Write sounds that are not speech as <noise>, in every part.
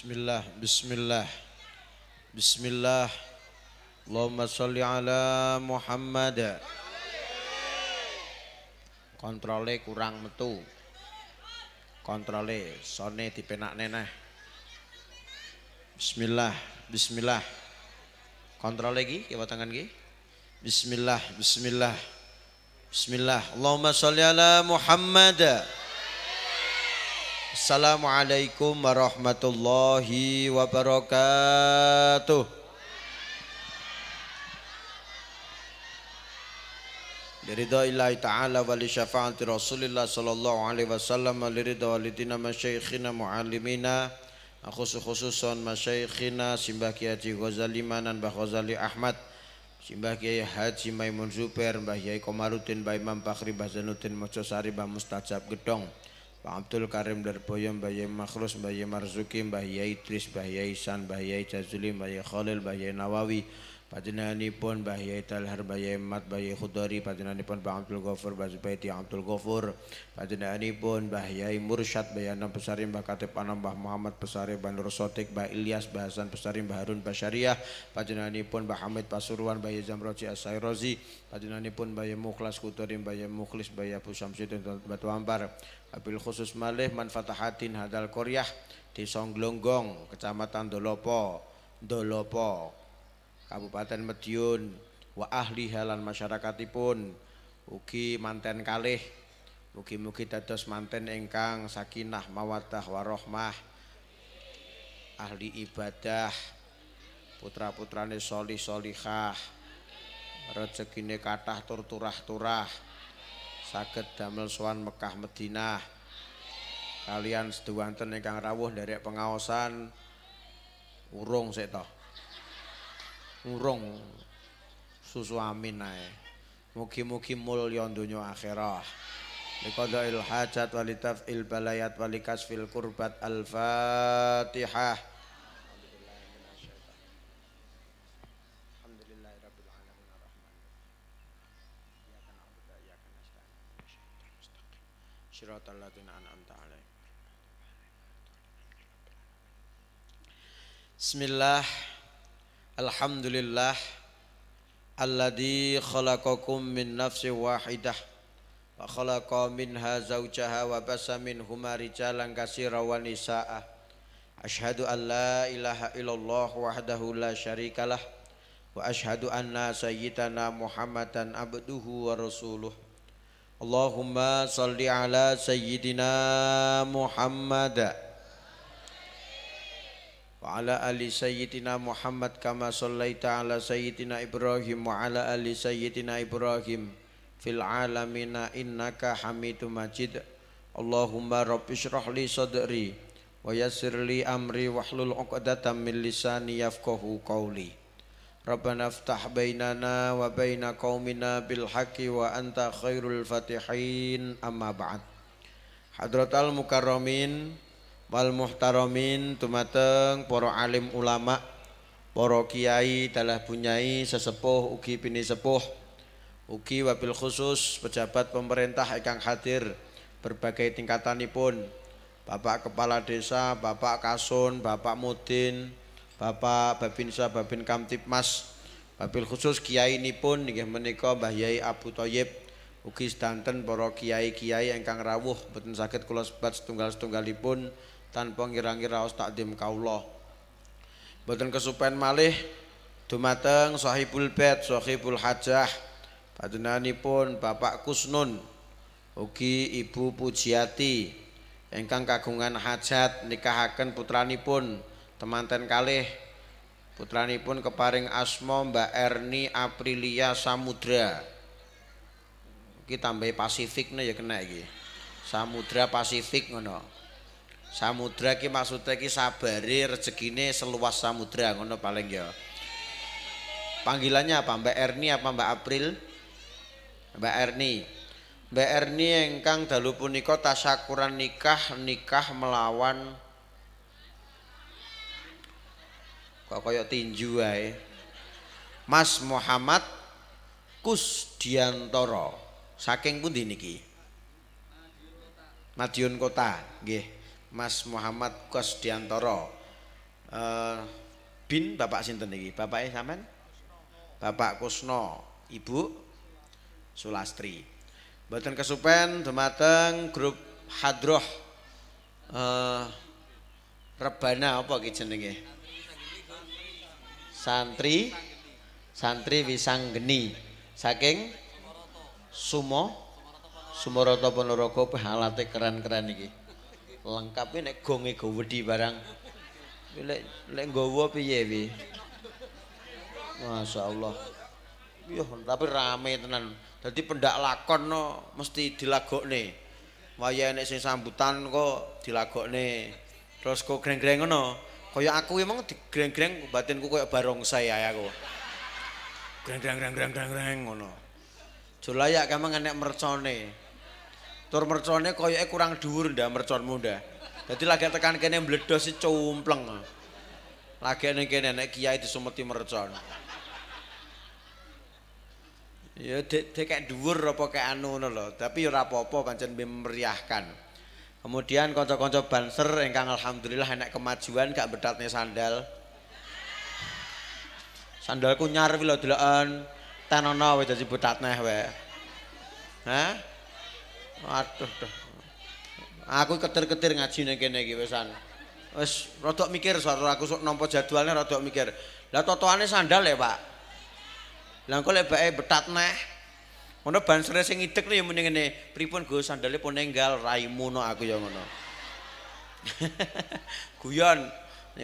Bismillah, Bismillah, Bismillah. Allahumma salli ala Muhammad. Kontrole kurang metu. Kontrole sone dipenak neneh. Bismillah, Bismillah. Kontrol lagi, kiwa tangan lagi. Bismillah, Bismillah, Bismillah. Allahumma salli ala Muhammad. Bismillah. Assalamualaikum warahmatullahi wabarakatuh. Lirida ilahi ta'ala wa li syafaati rasulillah sallallahu alaihi wasallam wa walidina masyaikhina muallimina khusus khususan masyaikhina Simbah Kiai Ghazali Manan Mbah Ghazali Ahmad Simbah Kiai Haji Maimun Zubair Mbah Kiai Komarudin Mbah Imam Fakhri Mbah Zainuddin Mojosari Mbah Mustajab Gedong Pak Abdul Karim Darboyo, Mbah Yai Makhrus, Mbah Yai Marzuki, Mbah Yai Tris, Mbah Yai San, Mbah Yai Jazuli, Mbah Yai Khalil, Mbah Yai Nawawi, pun, Mbah Yai Talhar, Mbah Yai Mat, Mbah Yai Khudori, pun Pak Abdul Ghafur, Mbah Zubaiti, Abdul Ghafur, pun Mbah Yai Mursyad, Mbah Pesari Besari, Mbah Katib Anam, Mbah Muhammad Pesari Mbah Nur Sotik, Mbah Ilyas, Mbah Hasan Besari, Mbah Harun Basyariah, pun Mbah Hamid Pasuruan, Mbah Yai Zamroji Asairozi, pun, Mbah Yai Mukhlas Kutori, Mbah Yai Mukhlis, Mbah Yai Abu Samsudin, Mbah Tuambar, Abil khusus malih manfatahatin hadal koryah di Songglonggong, Kecamatan Dolopo, Dolopo, Kabupaten Medion, wa ahli halan masyarakatipun, ugi manten kalih, mugi-mugi dados manten engkang, sakinah mawadah warohmah, ahli ibadah, putra-putrane solih solihah, rezekine katah tur turah-turah, turah turah saged damel sowan Mekah Madinah. Kalian sedu wonten ingkang rawuh nderek pengaosan urung sik to. Urung susu amin ae. Mugi-mugi mulya donya akhirah. Likodail hajat walitaf il balayat walikasfil kurbat al-Fatihah. siratal ladzina an'amta Bismillah Alhamdulillah Alladhi khalaqakum min nafsin wahidah Wa khalaqa minha zawjaha wa basa minhuma rijalan kasira Ashhadu an ilaha illallah wahdahu la Wa ashhadu anna sayyidana muhammadan abduhu wa rasuluh Allahumma sholli ala sayyidina Muhammad wa ala ali sayyidina Muhammad kama sallaita ala sayyidina Ibrahim wa ala ali sayyidina Ibrahim fil alamina innaka Hamidum Majid Allahumma rabbi shrah sadri wa yassir li amri wahlul 'uqdatam min lisani ربنا افتح بيننا وبين قومنا بالحق وأنت خير الفاتحين أما بعد حضرة المكرمين wal muhtaramin tumateng para alim ulama para kiai telah punyai sesepuh ugi pini sepuh ugi wabil khusus pejabat pemerintah ingkang hadir berbagai tingkatanipun Bapak Kepala Desa, Bapak Kasun, Bapak Mudin, Bapak Babinsa Babin Mas Babil khusus kiai nipun nggih menika Mbah Yai Abu Toyib ugi sedanten para kiai-kiai ingkang rawuh boten saged kula sebat setunggal-setunggalipun tanpa ngira-ngira os takdim kaula. Boten kesupen malih dumateng sahibul bait, sahibul hajah pun Bapak Kusnun ugi Ibu Pujiati Engkang kagungan hajat nikahaken putranipun temanten kalih putranipun keparing asmo Mbak Erni Aprilia Samudra kita tambahi Pasifik ya kena iki Samudra Pasifik ngono Samudra ki maksudnya ki sabari rezekine seluas samudra ngono paling ya panggilannya apa Mbak Erni apa Mbak April Mbak Erni Mbak Erni engkang dalu punika tasyakuran nikah nikah melawan kok koyok tinju ae Mas Muhammad Kusdiantoro saking pundi niki Madiun Kota nggih Mas Muhammad Kusdiantoro uh, bin Bapak sinten niki bapake sampean Bapak Kusno Ibu Sulastri Mboten kesupen dumateng grup Hadroh uh, Rebana apa ki jenenge? santri santri wisang geni saking sumo sumoroto ponorogo pehalate keren keren iki lengkap ini gongi e gowedi barang lek lek gowo piye wi masya allah tapi rame tenan jadi pendak lakon no mesti dilagok nih waya enek sing sambutan kok dilagok terus kok greng-greng no Kaya aku emang digreng-greng batinku kaya barongsai ya aku. Greng-greng-greng-greng-greng-greng ngono. Julayak kemang enek mercone. Tur mercone kaya kurang dhuwur ndak mercon muda. Jadi lagi tekan kene meledos si cumpleng. Lagi ini kene enek kiai disumeti mercon. Ya dek de kayak dhuwur apa kayak anu ngono lho, tapi ya ora apa-apa pancen memeriahkan. Kemudian kanca-kanca banser ingkang alhamdulillah enak kemajuan gak bedatne sandal. Sandalku nyar kuwi lho deloken tenono wis dadi bedatne Hah? Aduh tuh. Aku keter-keter ngaji ning kene iki wisan. Wis rodok mikir suara aku sok nampa jadwalnya rodok mikir. Lah totoane sandal ya, e, Pak. Lah kok lek bae bedatne Ngono bansane sing ngidek lho ya muni ngene, pripun gue sandale pun nenggal no aku ya ngono. <laughs> Guyon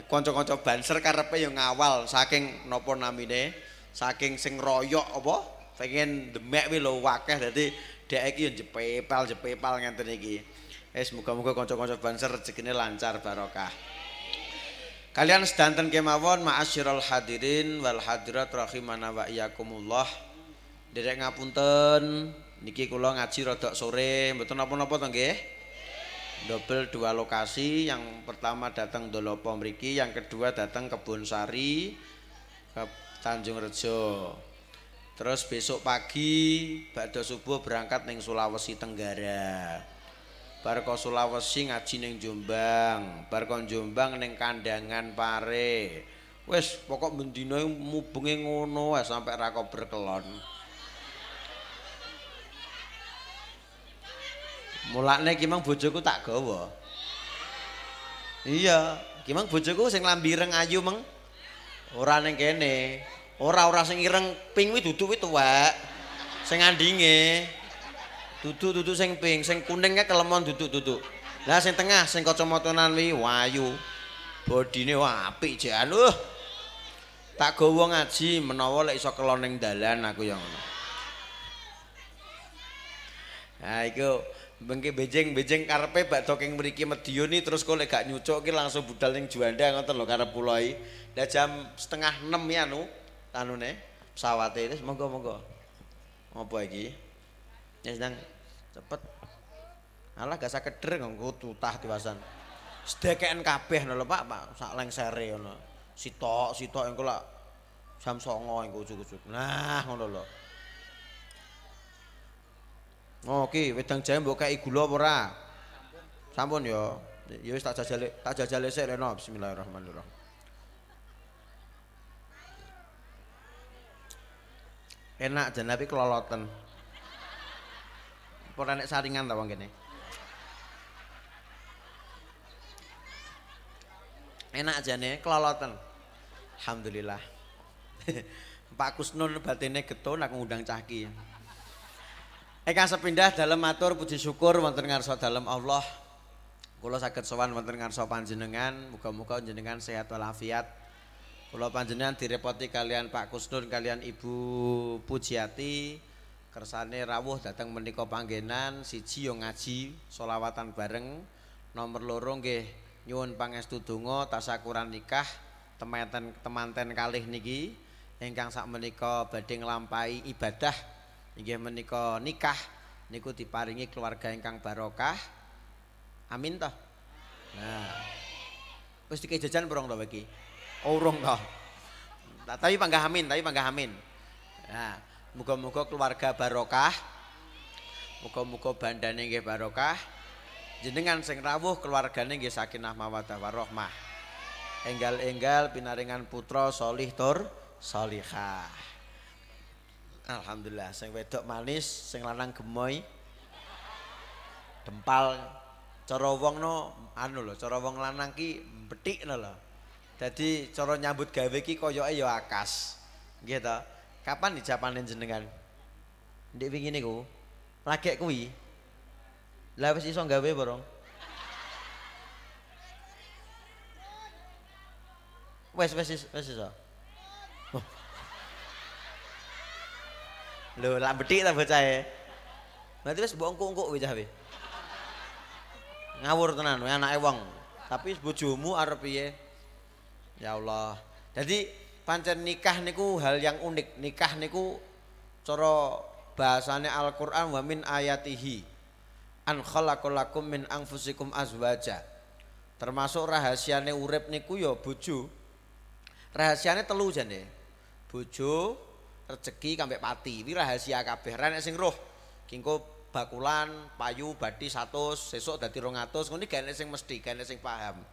kanca-kanca banser karepe ya ngawal saking napa namine, saking sing royok apa pengen demek kuwi lho wakeh dadi dek iki ya jepepal jepepal ngenten iki. Wis eh, muga-muga kanca-kanca banser rezekine lancar barokah. Kalian sedanten kemawon ma'asyiral hadirin wal hadirat rahimana wa iyyakumullah. Derek ngapunten, niki kula ngaji rodok sore, mboten napa-napa to nggih? Double dua lokasi, yang pertama datang Dolopo mriki, yang kedua datang Kebun Sari ke Tanjung Rejo. Terus besok pagi badhe subuh berangkat neng Sulawesi Tenggara. Bar ke Sulawesi ngaji neng Jombang, bar kon Jombang neng Kandangan Pare. Wes pokok mendina mubengi ngono sampai Rako berkelon. Mulane iki mang bojoku tak gawa. Iya, iki mang bojoku sing lambireng ayu meng ora ning kene. Ora ora sing ireng ping kuwi dudu kuwi tuwek. Sing andinge duduk dudu sing ping, sing kuningnya kelemon duduk-duduk Lah sing tengah sing kacamatanan kuwi wayu. Bodine apik jan. Uh. Tak gawa ngaji menawa lek iso kelon ning dalan aku yang ngono. Ha iku Bengke bejeng bejeng karpe bak toking meriki medioni terus kau gak nyucok ki langsung budal yang juanda ngotot lo karena pulai. Dah jam setengah enam ya nu tanu ne pesawat apa semoga semoga ngopo lagi. Ya sedang cepet. Alah gak sakit dereng ngopo tuh tah tiwasan. Sedekan kabeh nol pak pak sak lengsere nol. Sitok sitok yang kau lah jam songo yang Nah ngono lho. oke, oh, wedang jahe mbok kei gula apa ora? Sampun ya. Ya wis tak jajale, tak jajale sik Reno, bismillahirrahmanirrahim. Enak jan tapi keloloten. Ora nek saringan ta wong kene. Enak jane keloloten. Alhamdulillah. <laughs> Pak Kusnun batine getun aku ngundang cah ki. Eka eh, sepindah dalam matur puji syukur wonten ngarsa dalam Allah. Kula saged sowan wonten ngarsa panjenengan, muka muga jenengan sehat walafiat. Kula panjenengan direpoti kalian Pak Kusnur, kalian Ibu Pujiati kersane rawuh datang menika panggenan siji yo ngaji solawatan bareng nomor lorong nggih nyuwun pangestu donga tasakuran nikah temanten temanten kalih niki ingkang sak menika badhe lampai ibadah inggih menika nikah niku diparingi keluarga ingkang barokah amin toh nah wis dikejajan burung to iki oh, urung toh tapi panggah amin tapi panggah amin nah muga-muga keluarga barokah muga-muga bandane nggih barokah jenengan sing rawuh keluargane nggih sakinah mawaddah warahmah enggal-enggal pinaringan putra solih tur solihah Alhamdulillah sing wedok manis, sing lanang gemoy. Dempal coro wong no anu loh, coro wong lanang ki betik no loh. Jadi coro nyambut gawe ki koyo ayo ya akas. gitu. Kapan dijapanin jenengan? Di pingin niku. rakyat kui, Lah isong iso gawe borong? Wes wes wes iso. Lho, lak bethik ta bocahe. Berarti wis mbok engkuk-engkuk wis Ngawur tenan wae anake wong. Tapi bojomu arep piye? Ya Allah. Jadi pancen nikah niku hal yang unik. Nikah niku cara bahasane Al-Qur'an wa min ayatihi an khalaqalakum min anfusikum azwaja. Termasuk rahasiane urip niku ya bojo. Rahasiane telu jane. Bojo, Rejeki kambek pati ini rahasia kabeh renek sing roh kingko bakulan payu badi satu sesuk, dadi rong atus ini gak enek sing mesti gak enek sing paham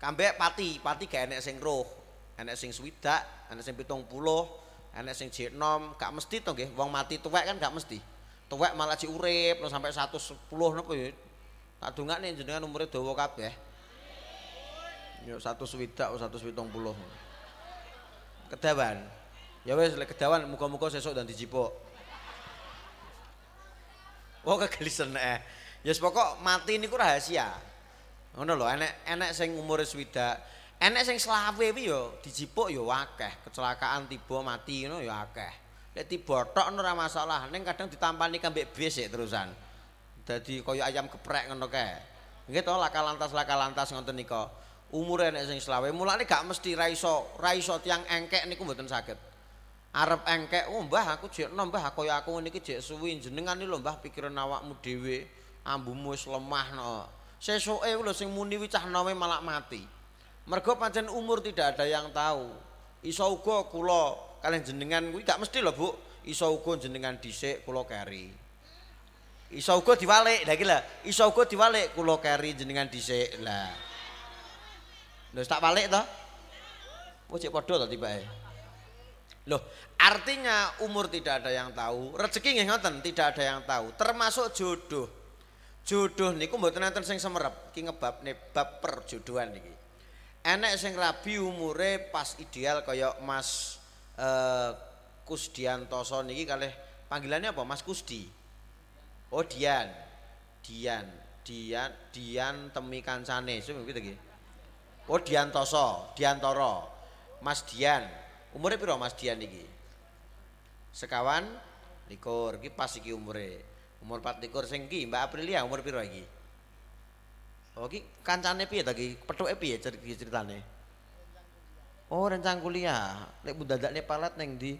kambek pati pati gak enek sing roh enek sing swidak enek sing pitung puluh enek sing jenom gak mesti tuh gak uang mati tuwek kan gak mesti tuwek malah si urip no, sampai satu sepuluh nopo ya tak dunga nih jenengan umurnya dua kabeh yuk satu swidak satu pitung puluh kedaban Ya wes lek kedawan muka-muka sesuk dan dijipuk. Wah oh, kegelisen eh. Ya yes, pokok mati niku rahasia. Ngono lho, enek enek sing umure swidak, enek sing selawe kuwi ya dijipuk ya akeh, kecelakaan tiba mati ngono yo akeh. Lek tiba tok ora masalah, ning kadang ditampani kambek bis ya terusan. Dadi koyo ayam keprek ngono kae. Nggih to laka lantas laka lantas ngoten nika. Umure enek sing selawe, mulane gak mesti ra iso, ra iso tiyang engkek niku mboten saged. arep engkek oh mbah aku jek nom kaya aku ngene iki jek suwi jenengan iki lho mbah pikiran awakmu dhewe ambumu wis lemah no sesuke lho sing muni wicah nome malah mati mergo pancen umur tidak ada yang tahu iso uga kula kalian jenengan kuwi gak mesti lho bu iso uga jenengan dhisik kula keri iso uga diwalik lha iki lho iso uga diwalik kula keri jenengan dhisik lah lho tak walik to Wajib padha to tibake. Eh. Loh, artinya umur tidak ada yang tahu, rezeki nggih ngoten, tidak ada yang tahu, termasuk jodoh. Jodoh niku mboten enten sing semerep, iki ngebab bab perjodohan nih Enek sing rabi umure pas ideal kaya Mas eh, Kusdiantoso niki kalih panggilannya apa? Mas Kusdi. Oh, Dian. Dian, Dian, Dian temi kancane, so, gitu, gitu. Oh, Diantoso, Diantoro. Mas Dian, umurnya piro Mas Dian iki? Sekawan likur iki pas iki umure. Umur 24 sing iki Mbak Aprilia umur piro iki? Oh iki kancane piye ta iki? Pethuke piye ceritane? Oh rencang kuliah. Lek budadakne palat neng di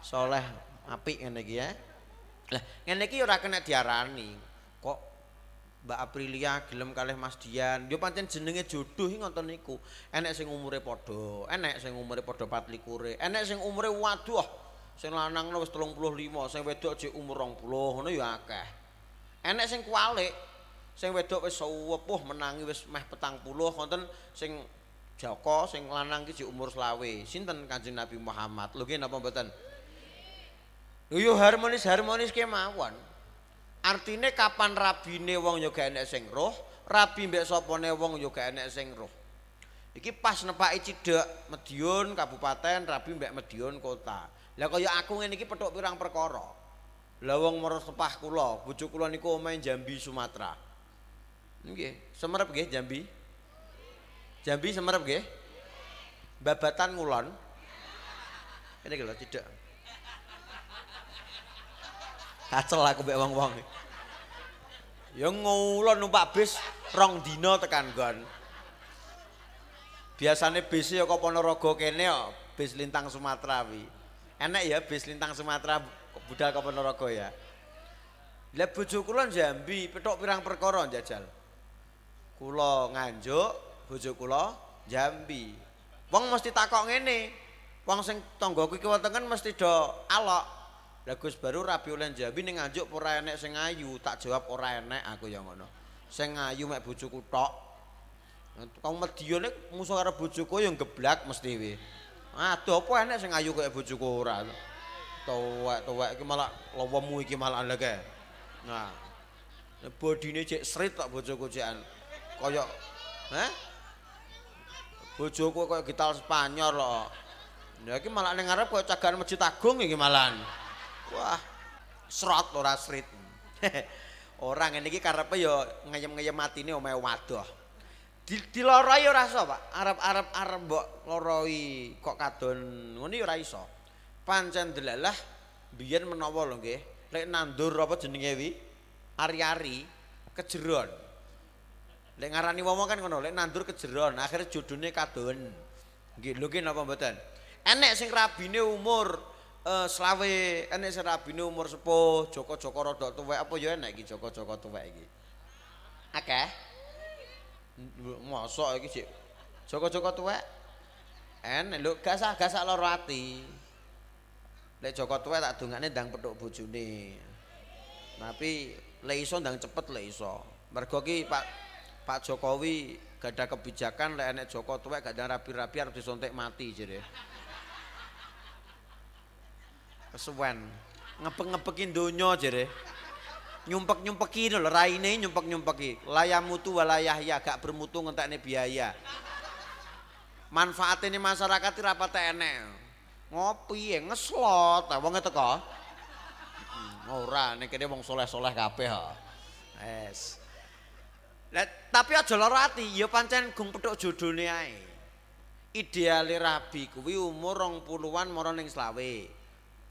Soleh apik ngene iki ya. Lah ngene iki ora kena diarani. Kok Mbak Aprilia gelem kalih Mas Dian. Yo pancen jenenge jodoh ngoten niku. Enek sing umure padha, enek sing umure padha patlikure, e enek sing umure waduh sing lanang wis 35, sing wedok jek umur 20, ngono ya akeh. Enek sing kualik, sing wedok wis sewepuh menangi wis meh 40, ngoten sing Joko sing lanang iki umur selawe. Sinten Kanjeng Nabi Muhammad? Lho ki napa mboten? Lho harmonis-harmonis kemawon. Artine kapan rabine wong yo gak enek sing roh, rabi mbek sapane wong yo gak enek sing roh. Iki pas nepake cedhek Madiun kabupaten, rabi mbek Madiun kota. Lah kaya aku ngene iki petuk pirang perkara. Lah wong meres sepah kula, bojo kula niku omahe Jambi Sumatera. Nggih, semerep nggih Jambi. Jambi semerep nggih. Babatan ngulon. Kene lho cedhek. Acel aku mbek wong-wong. Ya ngulon numpak bis rong dino tekan gun. Biasane bis ya kok Ponorogo kene bis lintang Sumatera wi. Enak ya bis lintang Sumatera ya budal ke Ponorogo ya. Lah bojo kula Jambi petok pirang perkara jajal. Kula Nganjuk, bojo kula Jambi. Wong mesti takok ngene. Wong sing tanggaku iki wonten mesti do alok. Lah baru rapi oleh jabi ning anjuk ora enek sing ayu, tak jawab ora enek aku ya ngono. Sing ayu mek bojoku tok. Kang Medya nek musuh karo bojoku yang geblak mesti kuwi. Aduh apa enek sing ayu kaya bojoku ora. Tuwek-tuwek iki malah lawemu iki malah leke. Nah. Bodine cek srit tak bojoku cekan. Kaya heh? Bojoku kaya gitar Spanyol kok. Ya iki malah ning ngarep kaya cagan Masjid Agung iki malahan. Wah, serot ora srit. <laughs> Orang ngene iki karepe ya ngayem-ngayem matine omahe Waduh. Di, diloroi ora iso, Pak. Arep-arep arep mbok loroi kok kadon ngene ora iso. Pancen delalah biyen menawa lho nggih. Lek nandur apa jenenge wi? Ari-ari kejeron. Lek ngarani wong kan ngono, lek nandur kejeron, akhirnya jodone kadon. Nggih, lho ki napa mboten? Enek sing rabine umur uh, selawe ene sing rabine umur sepuh joko-joko rada tuwek apa ya enek iki joko-joko tuwek iki akeh okay. mosok iki sik joko-joko tuwek enek lho gak sah gak sah lara ati lek joko tuwek tak dongane ndang petuk bojone tapi lek iso ndang cepet lek iso mergo ki Pak Pak Jokowi gak ada kebijakan lek enek joko tuwek gak ada rapi-rapi harus disontek mati jadi kesuwen. Ngepek-ngepekin donya jere. Nyumpek-nyumpeki lho raine nyumpek-nyumpeki. Layah mutu walayahya gak bermutu ngentekne biaya. Manfaat ini masyarakat ora patek enek. Ngopi ya ngeslot, wong teko. Hmm, ora, nek kene wong soleh-soleh kabeh ha. Es. Lah tapi aja lara ati, ya pancen gung petuk jodone ae. Ideale rabi kuwi umur 20-an marang ning Slawe.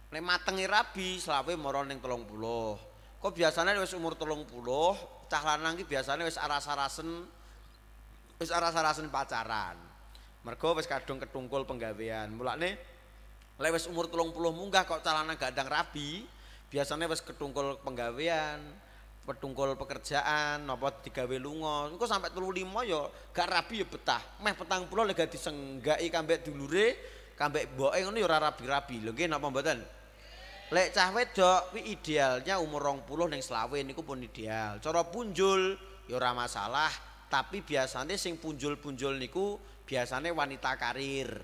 Nek matengi rabi selawe moro telung puluh, Kok biasanya wis umur puluh cah lanang ki biasanya wis aras-arasen wis aras-arasen pacaran. Mergo wis kadung ketungkul penggawean. mulak nih, lewis umur puluh munggah kok cah lanang gandang rabi, biasane wis ketungkul penggawean, ketungkul pekerjaan, apa digawe lunga. Kok sampe lima ya gak rabi ya betah. Meh petang puluh lega disenggai kambek dulure, kambek boeng, ini ya ora rabi-rabi. Lho nggih napa mboten? Lek cah wedok kuwi idealnya umur 20 ning selawin niku pun ideal. Cara punjul ya ora masalah, tapi biasanya sing punjul-punjul niku biasanya wanita karir.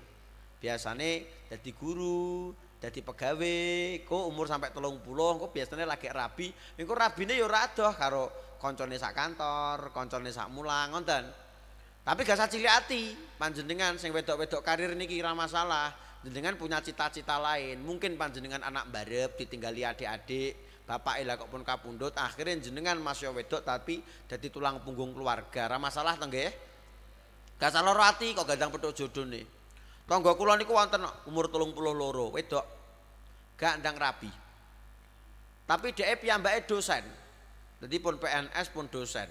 Biasanya jadi guru, jadi pegawai, kok umur sampai telung puluh, kok biasanya lagi rabi, ini kok rabi ini ya radoh, karo konconnya sak kantor, konconnya sak mulang, ngonten. Tapi gak sak cili hati, panjenengan, sing wedok-wedok karir ini kira masalah, jenengan punya cita-cita lain mungkin panjenengan anak barep ditinggali adik-adik bapak ila kok pun kapundut akhirnya jenengan masih wedok tapi jadi tulang punggung keluarga ramah masalah tengge gak salah rati kok gadang petuk jodoh nih tonggo kulon niku wonten umur telung puluh loro wedok gak ndang rapi. tapi dia baik dosen jadi pun PNS pun dosen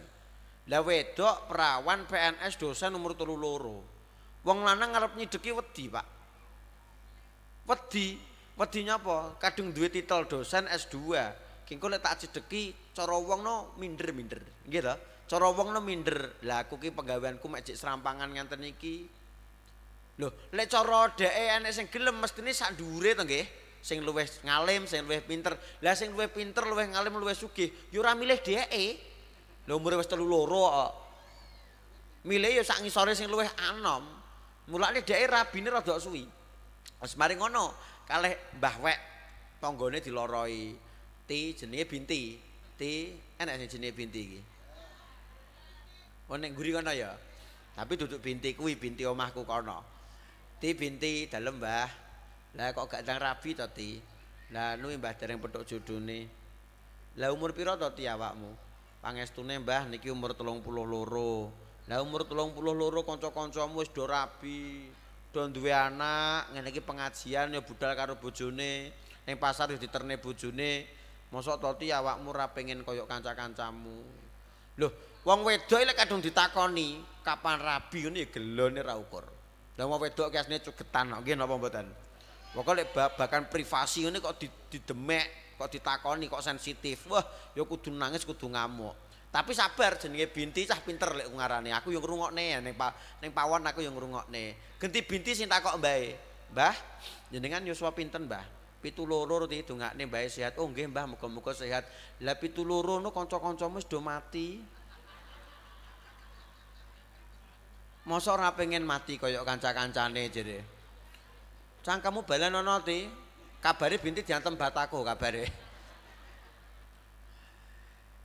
lah wedok perawan PNS dosen umur telu loro wong lanang ngarep nyedeki wedi pak wedi wedinya apa kadung duwe titel dosen S2 kengko lek tak cedeki cara wong no minder-minder nggih to cara wong no minder lah aku ki pegaweanku mek jek serampangan ngenten iki lho lek cara dhek enek sing gelem mestine sak dhuure to nggih sing luwih ngalim sing luwih pinter lah sing luwih pinter luwih ngalim luwih sugih yo ora milih dhek e lho umure wis telu loro kok milih yo sak ngisore sing luwih anom mulane dhek rabine rada suwi Pas mari ngono, kalih Mbah Wek tanggane diloroi. Ti jenenge Binti. Ti enek sing jenenge Binti iki. Wong oh, nguri kono ya. Tapi duduk Binti kuwi Binti omahku kono. Ti Binti dalem Mbah. Lah kok gak nang rabi to Ti? Lah nuwi Mbah dereng petuk jodone. Lah umur pira to Ti awakmu? Pangestune Mbah niki umur 32. Lah umur 32 kanca-kancamu wis do rabi. do duwe anak ngene iki pengajian ya budal karo bojone ning pasar wis diterne bojone mosok toti awakmu ora pengen kaya kanca-kancamu lho wong wedok lek kadung ditakoni kapan rabi ngene ya gelone ra ukur lah wong wedok ki asine cugetan kok nggih napa mboten kok lek babakan privasi ngene kok didemek kok ditakoni kok sensitif wah ya kudu nangis kudu ngamuk Tapi sabar jenenge binti cah pinter lek ngarane. Aku yang ngrungokne ning pa, ning pawon aku yang ngrungokne. Genti binti sing takok mbae. Mbah, jenengan yuswa pinten, Mbah? Pitu loro ruti dongakne mbae sehat. Oh nggih, Mbah, muga-muga sehat. la pitu loro no kanca-kancamu wis do mati. Masa ora pengen mati koyok kanca-kancane jere. Cang kamu balen ana ti. Kabare binti diantem batako kabare.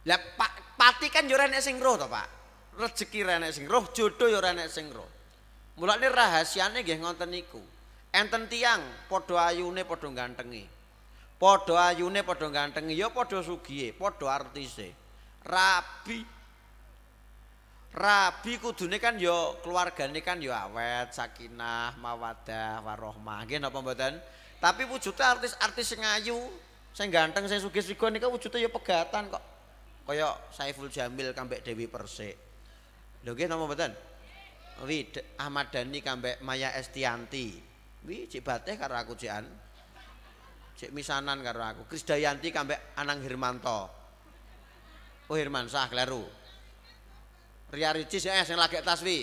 Lah pati kan yo ora enek sing roh to, Pak. Rezeki ora enek sing roh, jodoh yo ora enek sing roh. Mulane rahasiane nggih ngonten niku. Enten tiang padha ayune padha gantenge. Padha ayune padha gantenge, yo padha sugihe, padha artise. Rabi Rabi kudune kan ya, keluargane kan ya, awet, sakinah, mawadah, warohmah. Nggih napa mboten? Tapi wujudnya artis-artis sing ayu, sing ganteng, sing sugih-sugih niku wujude ya pegatan kok. kaya Saiful Jamil kambek Dewi Persik lho kaya nama betul wi Ahmad Dhani kambek Maya Estianti wi cik bateh karo aku Cian, cik misanan karo aku Krisdayanti kambek Anang Hermanto oh sah kleru Ria Ricis eh sing lagi taswi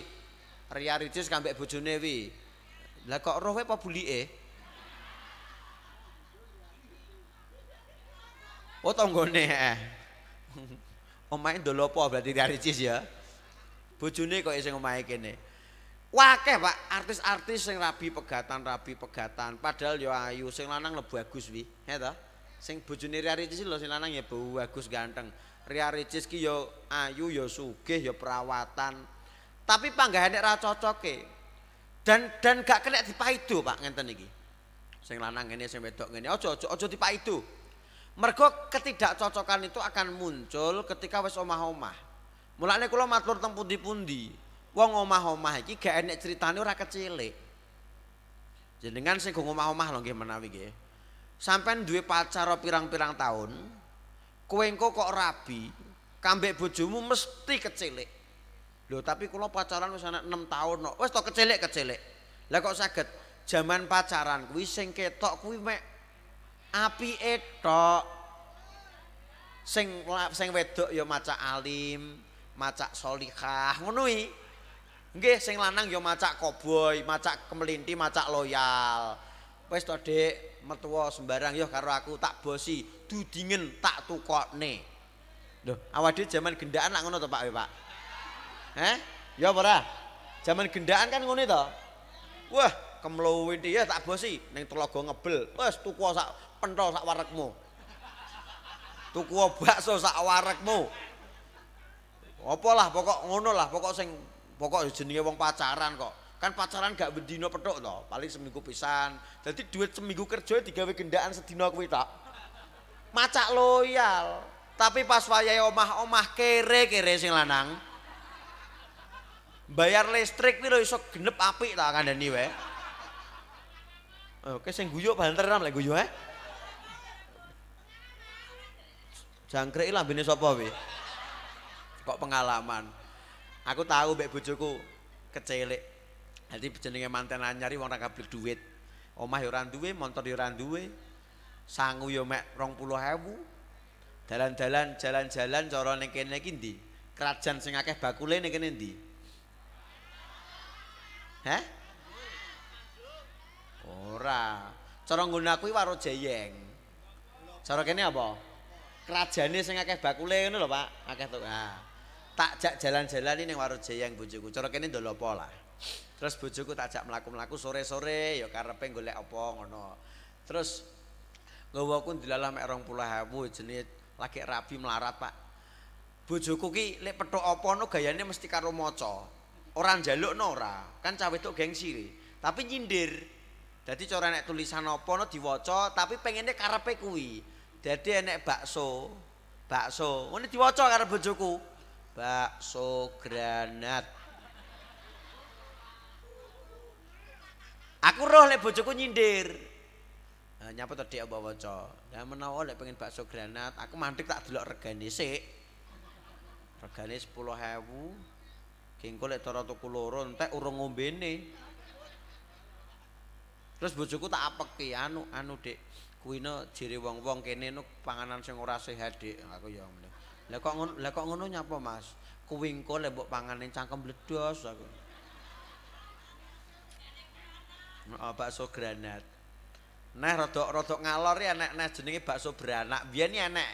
Ria Ricis kambek bojone wi lah kok roh apa eh? Oh tonggone eh. <laughs> omahe ndolopo berarti realistis ya. Bojone kok sing omahe kene. Wakeh Pak, artis-artis sing rabi pegatan, rabi pegatan, padahal ya ayu, sing lanang lebu bagus wi, ya ta? Sing bojone Ria Ricis lho sing lanang ya bagus ganteng. Ria Ricis ki ya ayu, ya sugih, ya perawatan. Tapi panggahane ra cocoke. Dan dan gak kena dipaidu Pak ngenten iki. Sing lanang ngene, sing wedok ngene, aja aja dipaidu. Mergo ketidakcocokan itu akan muncul ketika wes omah-omah. Mulane kula matur teng pundi-pundi, wong omah-omah iki gak enek critane ora kecilik. Jenengan sing gong omah-omah lho nggih menawi nggih. Sampeyan duwe pacar pirang-pirang tahun, kowe engko kok rabi, kambek bojomu mesti kecilik. Lho tapi kula pacaran wis ana 6 tahun kok. Wis to kecilik-kecilik. Lah kok saged Zaman pacaran kuwi sing ketok kuwi mek api etok sing sing wedok ya maca alim maca solikah ngunui nge sing lanang ya maca koboi maca kemelinti maca loyal wes to dek metuwa sembarang ya karo aku tak bosi dudingin tak tukokne loh awa dia zaman gendaan lah ngono to pak pak eh ya pora zaman gendaan kan ngono to wah kemlowi ya tak bosi neng telogo ngebel wes tukuwa sak pentol sak warekmu. Tuku bakso sak warekmu. Apalah pokok ngono lah, pokok sing pokok jenenge wong pacaran kok. Kan pacaran gak bendino petuk to, paling seminggu pisan. Jadi duit seminggu kerja digawe gendaan sedina kuwi tak. Macak loyal. Tapi pas wayahe omah-omah kere-kere sing lanang. Bayar listrik kuwi lho iso genep apik tak kandhani wae. Oke sing guyu banter lek guyu eh. Jangkrik lambene sapa kowe? Kok pengalaman. Aku tau mbek bojoku kecelek Dadi jenenge manten anyar wong ora kabeh duit Omah ya ora duwe, montor ya ora duwe. Sangu ya mek 20.000. Dalan-dalan, jalan-jalan cara ning kene iki ndi? Krajan sing akeh bakule ning kene ndi? Hah? Ora. Cara nggone iki waro jeyeng. Cara kene apa? kerajane sing akeh bakule ngono lho Pak akeh to nah tak jak jalan-jalan ini warung jayang bujuku cara kene ndolo apa lah terus bujuku tak jak mlaku-mlaku sore-sore ya karepe golek apa ngono terus gowo ku dilalah mek 20000 jenenge lagi Rabi melarat Pak bujuku ki lek petuk apa ngono gayane mesti karo maca ora njaluk no ora kan cawe tok gengsi tapi nyindir jadi cara nek tulisan apa ngono diwaca tapi pengennya karepe kuwi Jadi enek bakso, bakso. Ini diwaca karena bojoku. Bakso granat. Aku roh lek bojoku nyindir. nyapa to dia bawa waca. Ya menawa lek pengen bakso granat, aku mandek tak delok regane sik. Regane 10000. Kengko lek tara tuku loro entek urung ngombene. Terus bojoku tak apeki anu anu dek. kuwi no jere wong-wong kene no panganan sing ora sehat dik aku ya lha kok lha kok ngono nyapa mas kuwi engko lek mbok panganen cangkem bledos aku oh, bakso granat. Nah, rodok rodok ngalor ya, nek nek jenenge bakso beranak. Biar nih enak.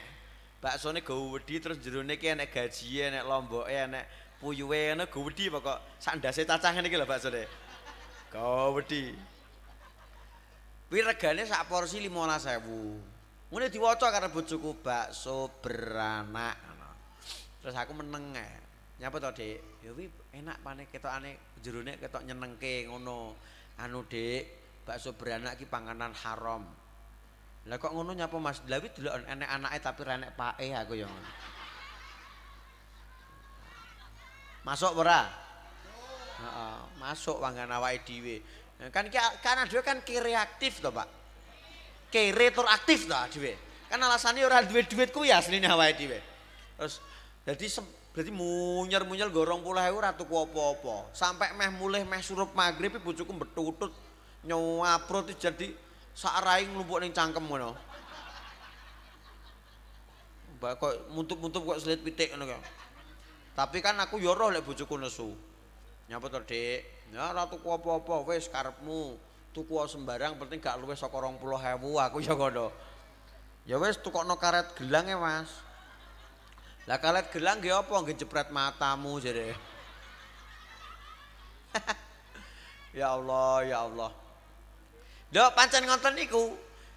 Bakso nih gue wedi terus jerone kian enak gaji, enak lombok, enak puyue, enak gue wedi pokok. Sandase cacah ini gila bakso deh. Gue wedi. Kuwi regane sak porsi 15.000. Ngene diwaca karo bojoku bakso beranak Terus aku meneng ae. Nyapa to, Dik? Ya wi enak pane ketokane jerone ketok nyenengke ngono. Anu, Dik, bakso beranak ki panganan haram. Lah kok ngono nyapa Mas? Lah wi delok enek anake tapi renek pake aku yo. Masuk ora? Masuk wangan awake dhewe. Ya, kan karena dia kan kiri aktif toh pak kiri tur aktif toh dia kan alasannya orang duit duitku ya aslinya awal dia terus jadi berarti munyer munyer gorong pula aku ratu kuopo opo sampai meh mulih meh surup maghrib ibu cukup bertutut nyawa protes jadi sarai ngelumpuk neng cangkem ngono mbak kok muntup muntup kok selit pitik ngono tapi kan aku yoroh ya lek bujuku nesu nyapa tuh dek Ya ratu tuku apa-apa wis karepmu. Tuku sembarang penting gak luwih saka 20.000 aku ya ngono. Ya wis tukokno karet gelang ya Mas. Lah karet gelang nggih apa nggih jepret matamu jare. <laughs> ya Allah, ya Allah. Lho pancen ngoten niku.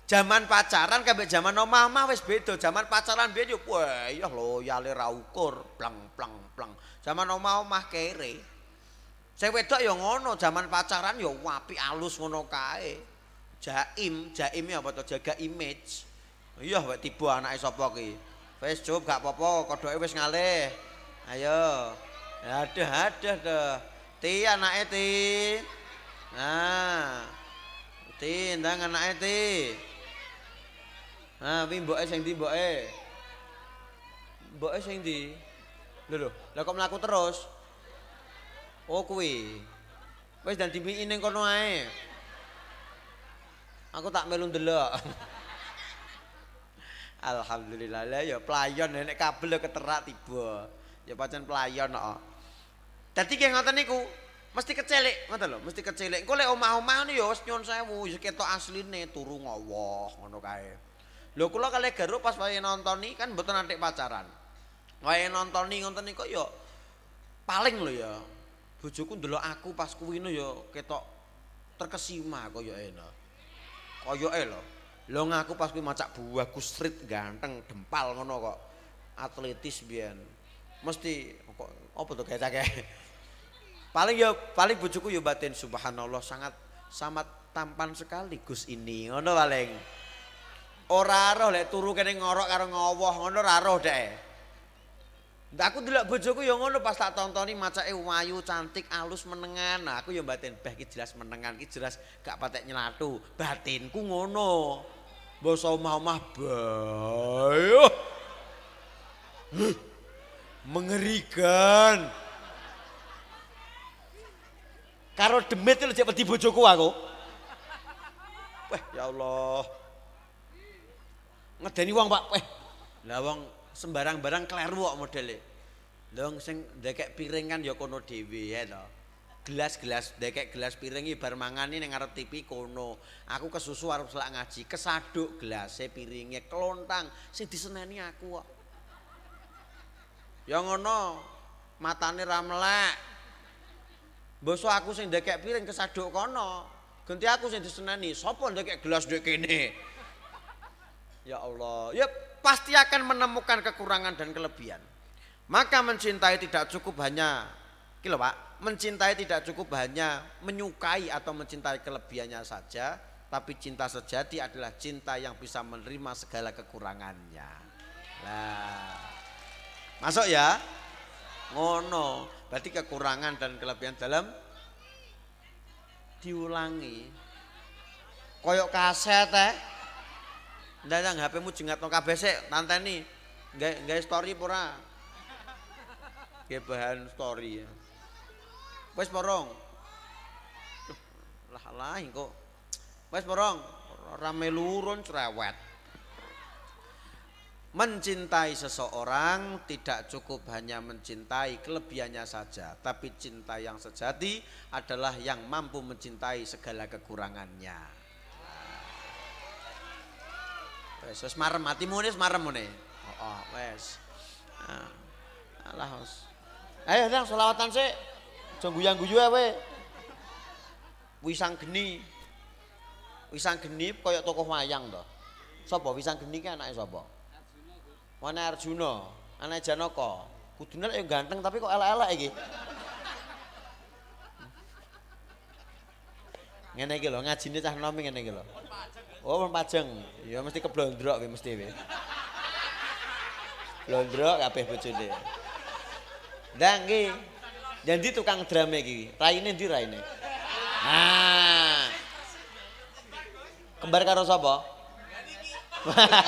Zaman pacaran kabeh zaman omah mah wis beda. Zaman pacaran biyen yo wah ya loyale ra ukur, pleng pleng pleng. Zaman omah-omah kere. Sing wedok ya ngono, zaman pacaran ya wapi alus ngono kae. Jaim, jaime apa to jaga image. Iya wek tiba anake sapa ki. Wis cukup gak apa-apa, kodoke wis ngalih. Ayo. Aduh, aduh tuh. Ti anake ti. Nah. Ti ndang anake ti. Nah, kuwi mboke sing ndi mboke? Mboke sing ndi? Lho lho, lah kok mlaku terus? Oh kuwi. Wis dan dimiki ning kono ae. Aku tak melu ndelok. <laughs> Alhamdulillah lah ya playon nek kabel keterak tiba. Ya pancen playon kok. Oh. Dadi ki ngoten niku mesti kecelik, ngoten lho, mesti kecelik. Engko lek omah-omah ngene ya wis nyun sewu, wis ketok asline turu ngowoh ngono kae. Lho kula kalih garuk pas wayahe nonton iki kan mboten antik pacaran. Wayahe nonton iki ngoten niku ya paling lho ya, bojoku dulu aku pas kuwi no ya ketok terkesima koyo no. Koyoke lho. Lho ngaku pas kuwi macak buah kusrit ganteng dempal ngono kok. Atletis biyen. Mesti kok apa to cake. <laughs> Paling ya paling bujuku ya batin subhanallah sangat sangat tampan sekali Gus ini ngono paling. Ora roh lek turu kene ngorok karo ngowoh ngono ora roh deh Nah, aku dulu bojoku ya ngono pas tak tontoni eh wayu, cantik, alus, menengan. Nah, aku yang batin beh jelas menengan, iki jelas gak patek nyelatu. Batinku ngono. bosom omah-omah bayo. Oh. Mengerikan. Karo demit lho jek wedi bojoku aku. Wah, ya Allah. Ngedeni uang Pak. eh, Lah uang sembarang-barang kleru kok modele. Dong sing dekek piring kan ya kono dhewe ya to. Gelas-gelas dekek gelas piring bar mangan ini ngarep TV kono. Aku kesusu arep selak ngaji, kesaduk gelase piringnya kelontang sing diseneni aku kok. Ya ngono, matane ra melek. Boso aku sing dekek piring kesaduk kono. Ganti aku sing diseneni, sapa dekek gelas ndek kene. Ya Allah, yep pasti akan menemukan kekurangan dan kelebihan. Maka mencintai tidak cukup hanya kilo pak, mencintai tidak cukup hanya menyukai atau mencintai kelebihannya saja, tapi cinta sejati adalah cinta yang bisa menerima segala kekurangannya. Nah, masuk ya? Ngono. Berarti kekurangan dan kelebihan dalam diulangi. Koyok kaset eh. Ndak nang HP-mu jengat no kabeh sik, tanteni. Gawe story pura. Gawe bahan story ya. Wes porong. Lah lah engko. Wes porong, rame lurun cerewet. Mencintai seseorang tidak cukup hanya mencintai kelebihannya saja, tapi cinta yang sejati adalah yang mampu mencintai segala kekurangannya. Wes wes marem mune wis marem ngene. Heeh, wes. Ah, alah wis. Ayo nang selawatan sik. Aja guyang-guyu ae Wisang geni. Wisang geni kaya tokoh wayang to. Sapa Wisang geni ki anake sapa? mana Arjuno Arjuna, anake Janaka. Kudune lek ganteng tapi kok elek-elek iki. ngene iki lho ngajine cah nomi ngene iki lho. Oh, pemajeng. Ya mesti keblondrok kuwi mesti kuwi. Blondrok kabeh bojone. Ndang iki. Janji tukang drama iki. Raine ndi raine? Ah. Kembar karo sapa? <laughs>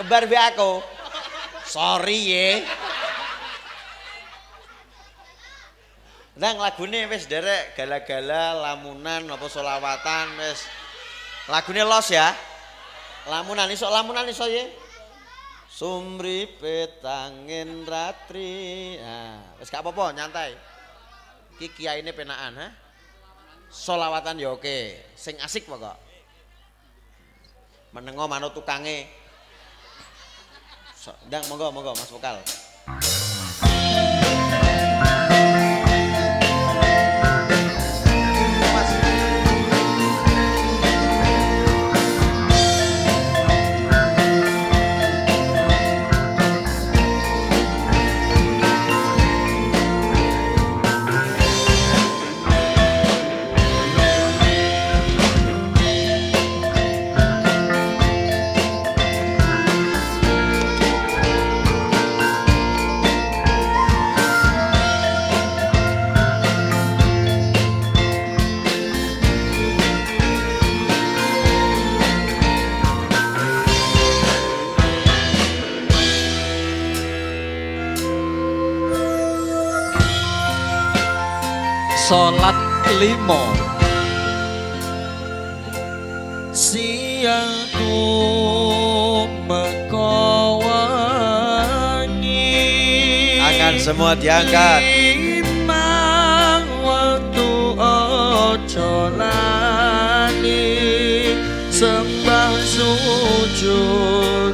Kembar be aku. Sorry ye. Ndang lagune wis derek gala-gala lamunan apa selawatan wis lagunya los ya. Lamunan iso lamunan iso ye ya. sumri petangin ratri. Ah, gak apa-apa nyantai. kia ini penaan, ha. Solawatan ya oke, sing asik pokok. Menengo manut tukange. So, ndang monggo monggo Mas Vokal. Sholat limo Siangku mengkawangi Akan semua diangkat Imang waktu ocolani Sembah sujud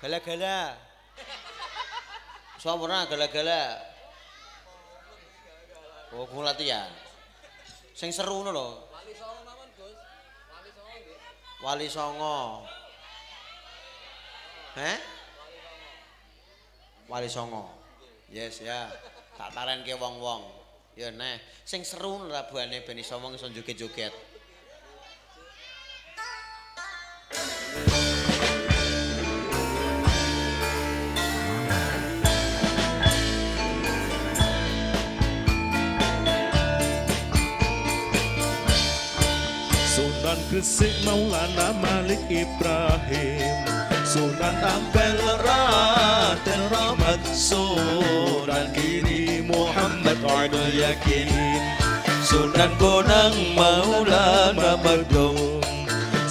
Gala-gala. Sopo ora gala-gala? Oh, kula latihan. Sing seru ngono lho. Wali songo mawon, Gus. Wali songo nggih. Wali songo. Heh? Wali songo. Yes ya. Tak tarenke wong-wong. Ya neh, sing seru rabuane ben iso wong iso joget-joget. gresik maulana malik ibrahim sunan ampel raten rahmat sunan kiri muhammad ardu yakin sunan bonang maulana magdung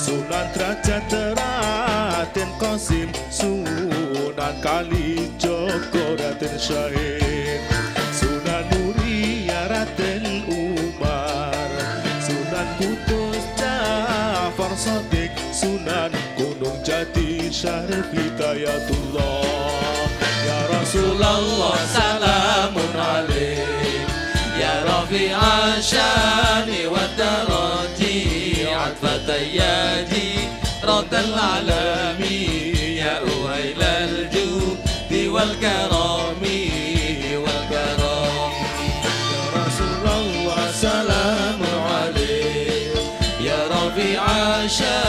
sunan derajat teraten kosim sunan kali joko raten syahid الشهر فتاية الله يا رسول الله سلام عليك يا رفيع الشان والدرجي عطفة يدي رد العالمين يا أهيل الجود والكرم والكرم يا رسول الله سلام يا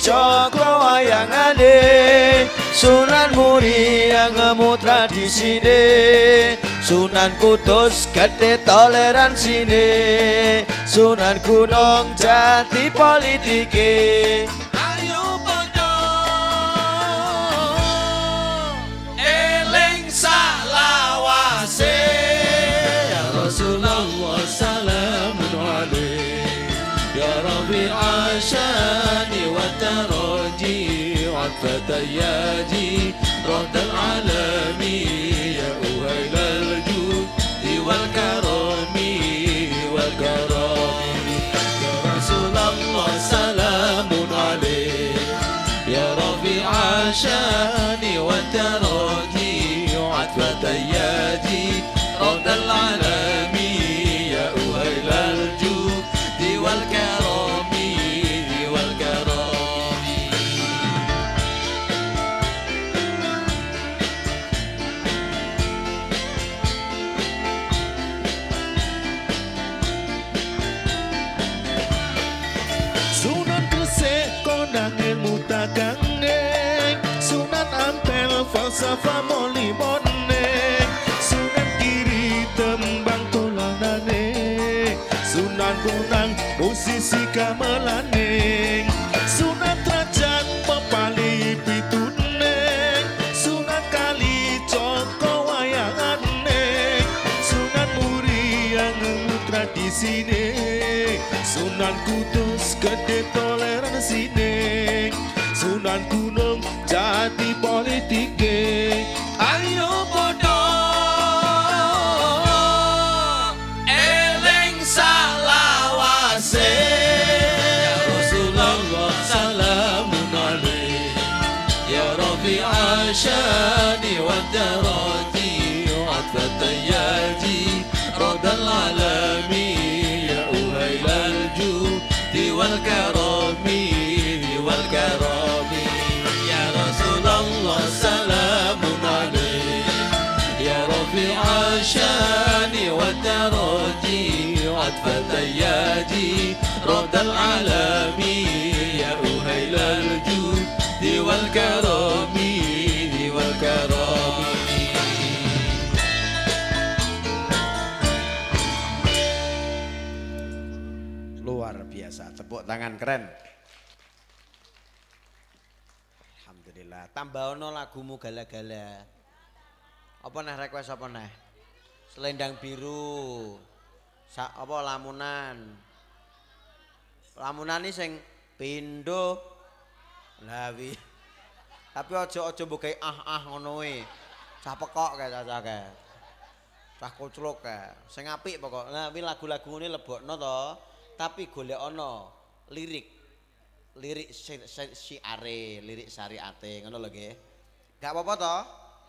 cokro wayang ade Sunan Muri yang ngemu tradisi de Sunan Kudus gede toleransi de Sunan Gunung jati politike de فتيادي رهد العالمين Muta mutakangeng sunat ampel falsafa moli boneng sunat kiri tembang tulanane sunat bunang musisi kamelaning sunat rajan pepali pituneng sunat kali coko wayanganeng sunat muri yang tradisi sunat kudus gede toleransi bukan gunung jati politike ayo podo eleng salawase ya Rasulullah salamun alaih ya Rabbi ashani wa darati wa atfatayati رد العالمين يا أهيل الجود والكرم قد فتى يادي رد العالم يا أهيل الجود والكرم والكرم luar biasa tepuk tangan keren Alhamdulillah tambah ono lagumu gala-gala apa nah request apa nah selendang biru sak apa lamunan lamunan ini sing pindo lawi tapi aja-aja ojo bukai ah ah ngonoi capek kok kayak caca kayak cah kucluk kayak sing apik pokok nah lagu-lagu ini lebok no toh tapi gue ono lirik lirik si, are lirik sari ate ngono lho nggih gak apa-apa toh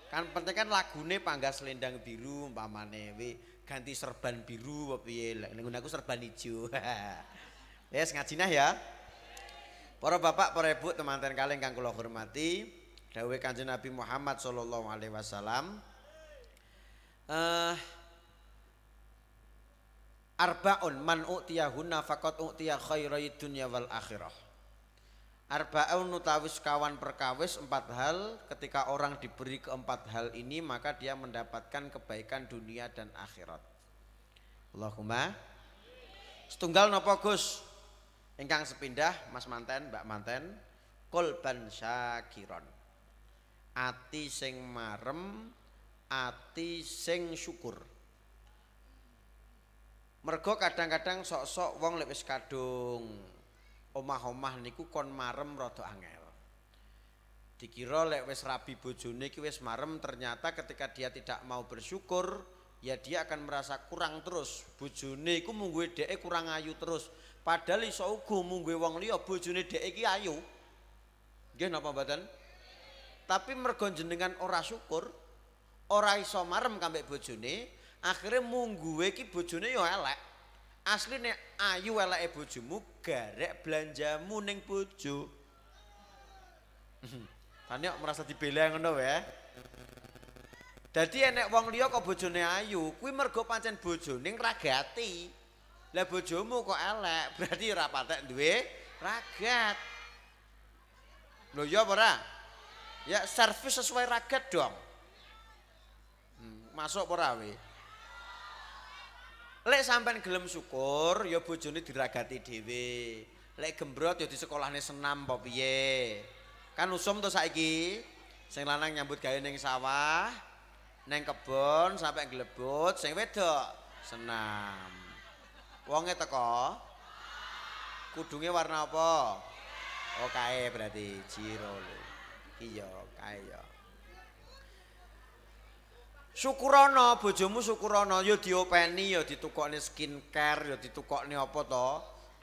kan penting kan lagune panggas selendang biru umpamane wi ganti serban biru apa piye aku serban hijau, <laughs> ya ngaji nah ya para bapak para ibu teman-teman kalian kang kula hormati dawuh kanjeng Nabi Muhammad sallallahu alaihi wasallam eh uh, arbaun man u'tiyahunna faqad u'tiya khairai dunya wal akhirah Arbaun nutawis kawan perkawis empat hal ketika orang diberi keempat hal ini maka dia mendapatkan kebaikan dunia dan akhirat. Allahumma setunggal nopo Gus ingkang sepindah Mas Manten Mbak Manten kolban syakiron ati sing marem ati sing syukur mergo kadang-kadang sok-sok wong lek kadung omah-omah niku kon marem rada angel. Dikira lek wis rabi bojone iki wis marem, ternyata ketika dia tidak mau bersyukur, ya dia akan merasa kurang terus. Bojone iku munggu dheke kurang ayu terus. Padahal iso uga munggu wong liya bojone dheke iki ayu. Nggih napa mboten? Tapi mergo jenengan ora syukur, ora iso marem kambek bojone, akhirnya munggu iki bojone ya elek. Asline ayu eleke bojomu garek belanjamu ning bojo. Hmm, Tani kok merasa dibela ngono wae. Eh? Dadi enek wong liya kok bojone ayu, kuwi mergo pancen bojone ragati. Lah bojomu kok elek, <laughs> berarti ora patek duwe ragat. Lho iya apa ora? Ya servis sesuai ragat dong. Hmm, masuk apa ora Lek sampean gelem syukur, ya bojone diragati dhewe. Lek gembrot ya di sekolahnya senam apa piye? Kan usum to saiki. Sing lanang nyambut gawe ning sawah, ning kebon sampai glebut, sing wedok senam. Wonge teko? Kudunge warna apa? Oke, oh, okay, berarti jiro lho. Iya, kae okay, Syukurana bojomu syukurana ya diopeni ya ditukokne skin care ya ditukokne apa to?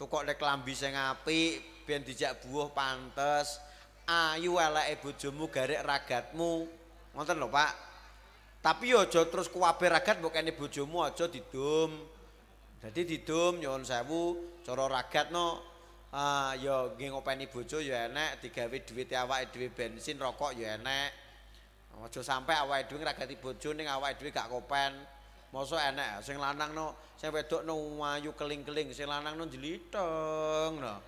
Tukokne klambi sing apik ben dijak buuh pantes. Ayu eleke bojomu garek ragatmu. Ngoten lho, Pak. Tapi aja terus kuwabeh ragat mbok kene bojomu aja didum. Jadi didum nyuwun sewu cara ragatno ah uh, ya nggih ngopeni bojo ya enak, digawe dhuwite awake dhuwe bensin rokok ya enak. Aja sampai awake dhewe ora ganti bojo ning awake dhewe gak kopen. Masa enak, sing lanang no, sing wedok no ayu keling-keling, sing lanang no jliteng no.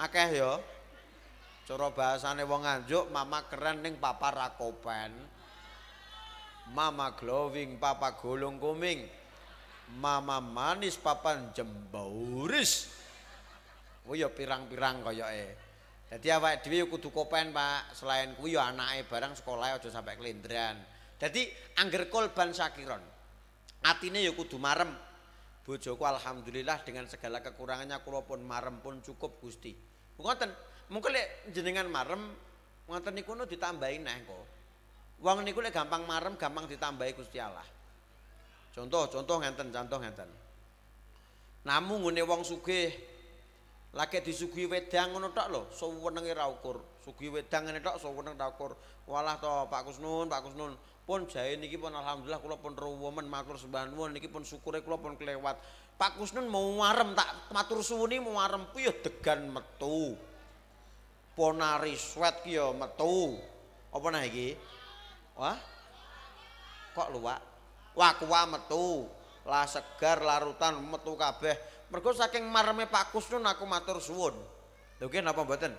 Akeh ya. Cara bahasane wong nganjuk, mama keren ning papa ra kopen. Mama glowing, papa golong kuming. Mama manis papa jemburis. Oh ya pirang-pirang koyoke. Eh. Jadi awake dhewe kudu kopen, Pak. Selain kuwi ya anake barang sekolah aja sampai kelendran. Jadi angger kolban sakiron. Atine ya kudu marem. Bojoku alhamdulillah dengan segala kekurangannya kula pun marem pun cukup Gusti. Ngoten. Mungkin lek jenengan marem ngoten niku no ditambahi neh kok. Wong niku lek gampang marem gampang ditambahi Gusti Allah. Contoh contoh ngenten contoh ngenten. Namu ngene wong sugih Lagi disugui wedang ngono tok lho, suwenenge ra ukur. Sugui wedang ngene tok suweneng ra ukur. Walah to Pak Kusnun, Pak Kusnun. Pun jahe niki pun alhamdulillah kula pun ruwemen matur sembahan nuwun niki pun syukure kula pun kelewat. Pak Kusnun mau tak matur suwuni mau warem piye degan metu. Ponari swet ki metu. Apa nah iki? Wah. Kok luwak? Wah kuwa metu. Lah segar larutan metu kabeh. mergo saking marme Pak Kusnun aku matur suwun. Lho nggih napa mboten?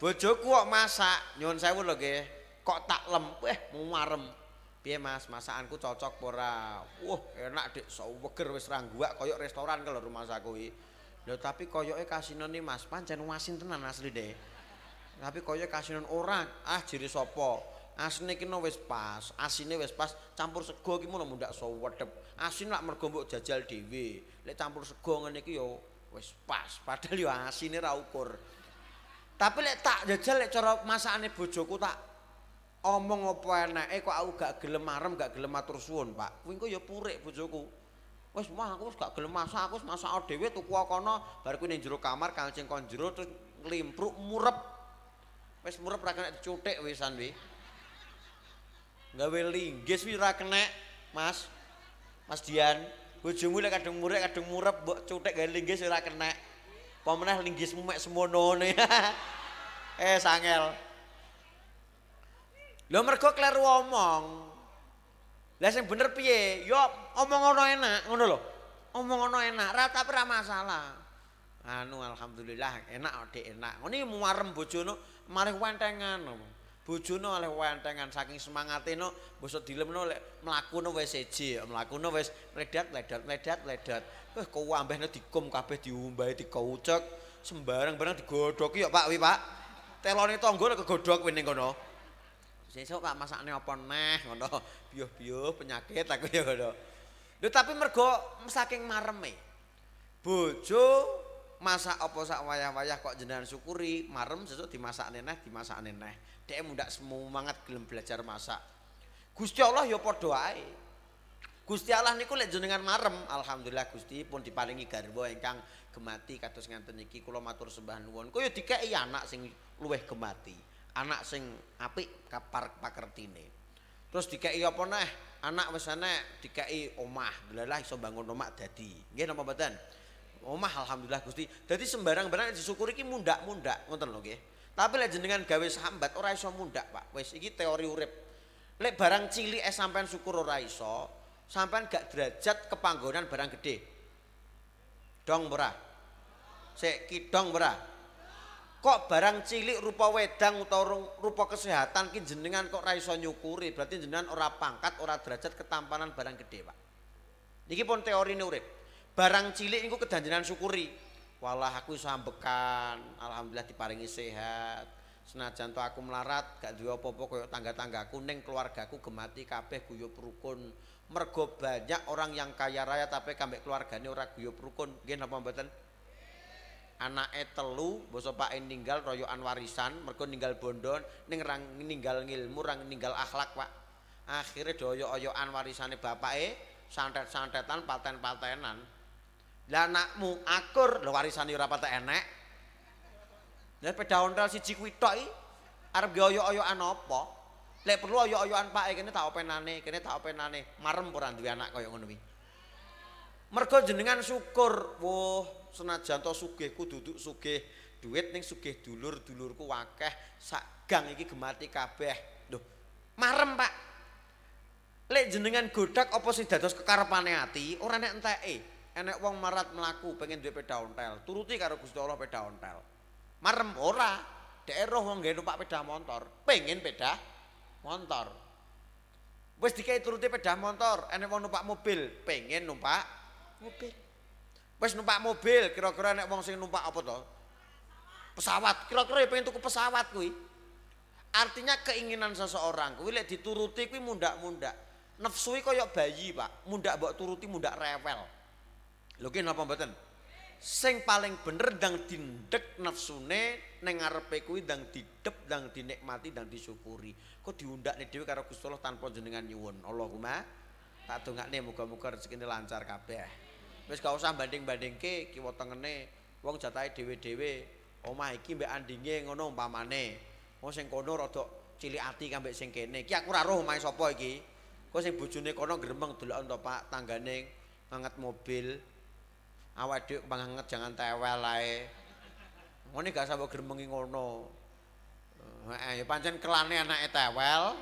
Bojoku kok masak, nyuwun sewu lho nggih. Kok tak lemp, eh muarem. Piye Mas, masakanku cocok ora? Wah, enak dik, seger so, wis ra nguwak koyo restoran kalau rumah saya kuwi. Lho tapi koyoke kasino nih Mas, pancen wasin tenan asli deh Tapi koyoke kasino orang, ah jiri sopo asine kena wis pas, asine wis pas, campur sego iki mulo mundak sowedep. Asin lak mergo mbok jajal dhewe. Lek campur sego ngene iki yo wis pas, padahal yo asine ra ukur. Tapi lek tak jajal lek cara masakane bojoku tak omong apa enake kok aku gak gelem arem, gak gelem matur suwun, Pak. Kuwi kok yo purik bojoku. Wis mah aku wis gak gelem masak, aku wis masak dhewe tuku kono, bar kuwi ning jero kamar kancing kon jero terus nglimpruk murep. Wis murep ra kena dicuthik wisan wis. gawe linggis wis ora Mas. Mas Dian, bojomu lek kadung murek kadung murep mbok cuthek gawe linggis ora kena. Apa meneh linggismu mek semono ne. <laughs> eh sangel. Lho mergo kleru omong. Lah sing bener piye? Yo ya, omong ono enak, ngono lho. Omong ono enak, ra tapi ra masalah. Anu alhamdulillah enak dhek enak. Ngene muarem bojone marih wentengan. bojone oleh wentengan saking semangate no boso dilemno lek mlakune wis siji mlakune wis redat ledat ledat ledat wah kowe ambehne dikum kabeh diumbahi dikocok sembarang barang digodhok yo Pak wi Pak telone tangga lek kegodhok wene kono sesuk Pak masakne apa neh ngono biuh-biuh penyakit aku yo ngono lho tapi mergo saking mareme bojo masak apa sak wayah-wayah kok jenengan syukuri marem sesuk dimasak neh dimasak neh Dia semu semangat gelem belajar masak. Gusti Allah ya padha ae. Gusti Allah niku lek jenengan marem, alhamdulillah Gusti pun diparingi yang kang gemati kados ngenten iki kula matur sembah nuwun. Kaya dikeki anak sing luweh gemati, anak sing apik kapar pakertine. Terus dikeki apa neh? Anak wis enek dikeki omah, belalah iso bangun omah jadi. Nggih napa mboten? Omah alhamdulillah Gusti. Jadi sembarang barang disyukuri iki mundak-mundak, ngoten lho nggih. Tapi lek jenengan gawe sambat ora iso mundak, Pak. Wis iki teori urip. Lek barang cilik eh sampean syukur ora iso, sampean gak derajat kepanggonan barang gede. Dong ora? Sik kidong ora? Kok barang cilik rupa wedang utawa rupa kesehatan ki jenengan kok ora iso nyukuri, berarti jenengan ora pangkat, ora derajat ketampanan barang gede, Pak. Niki pun teori urip. Barang cilik niku kedanjenan syukuri walah aku sambekan alhamdulillah diparingi sehat senajan to aku melarat gak duwe apa-apa koyo tangga-tanggaku ning keluargaku gemati kabeh guyub rukun mergo banyak orang yang kaya raya tapi kambek keluargane ora guyub rukun nggih napa Anak E telu pak E ninggal royoan warisan mergo ninggal bondon, ning rang ninggal ngilmu rang ninggal akhlak Pak akhirnya doyo-oyokan bapak eh santet-santetan paten-patenan lah anakmu akur lho warisane ora patek enek. Lah sepeda ontel siji kuwi tok iki arep oyo-oyoan apa? Lek perlu oyo-oyoan pake eh, kene tak nane kene tak nane Marem ora dua anak kaya ngono kuwi. Mergo jenengan syukur, wah senajan to ku duduk sugih, duit ning sugih dulur-dulurku wakeh, sak gang iki gemati kabeh. Lho, marem Pak. Lek jenengan godak apa sing dados kekarepane ati, ora nek enteke enek wong marat melaku pengen duwe peda ontel turuti karo Gusti Allah peda ontel marem ora daerah wong nggae numpak peda motor pengen peda motor wis dikai turuti peda motor enek wong numpak mobil pengen numpak mobil wis numpak mobil kira-kira enek wong sing numpak apa to pesawat kira-kira pengen tuku pesawat kuwi artinya keinginan seseorang kuwi lek dituruti kuwi mundak-mundak nafsuwi koyok bayi pak mundak mbok turuti mundak rewel Lho ki napa mboten? Sing paling bener dang dindek nafsune ning ngarepe kuwi dang didep, dang dinikmati, dang disyukuri. Kok diundakne dhewe karo Gusti Allah tanpa jenengan nyuwun. Allahumma tak dongakne muga-muga rezekine lancar kabeh. Wis gak usah banding-bandingke kiwa tengene wong jatahe dhewe-dhewe. Omah iki mbek andinge ngono umpamane. Wong sing kono rada cilik ati kambek sing kene. Ki aku ora roh omahe sapa iki. Kok sing bojone kono gremeng deloken to Pak tanggane nganget mobil awak dhewe pangenget jangan tewel ae. Ngene gak sambo gremengi ngono. Heeh, ya pancen kelane anake tewel.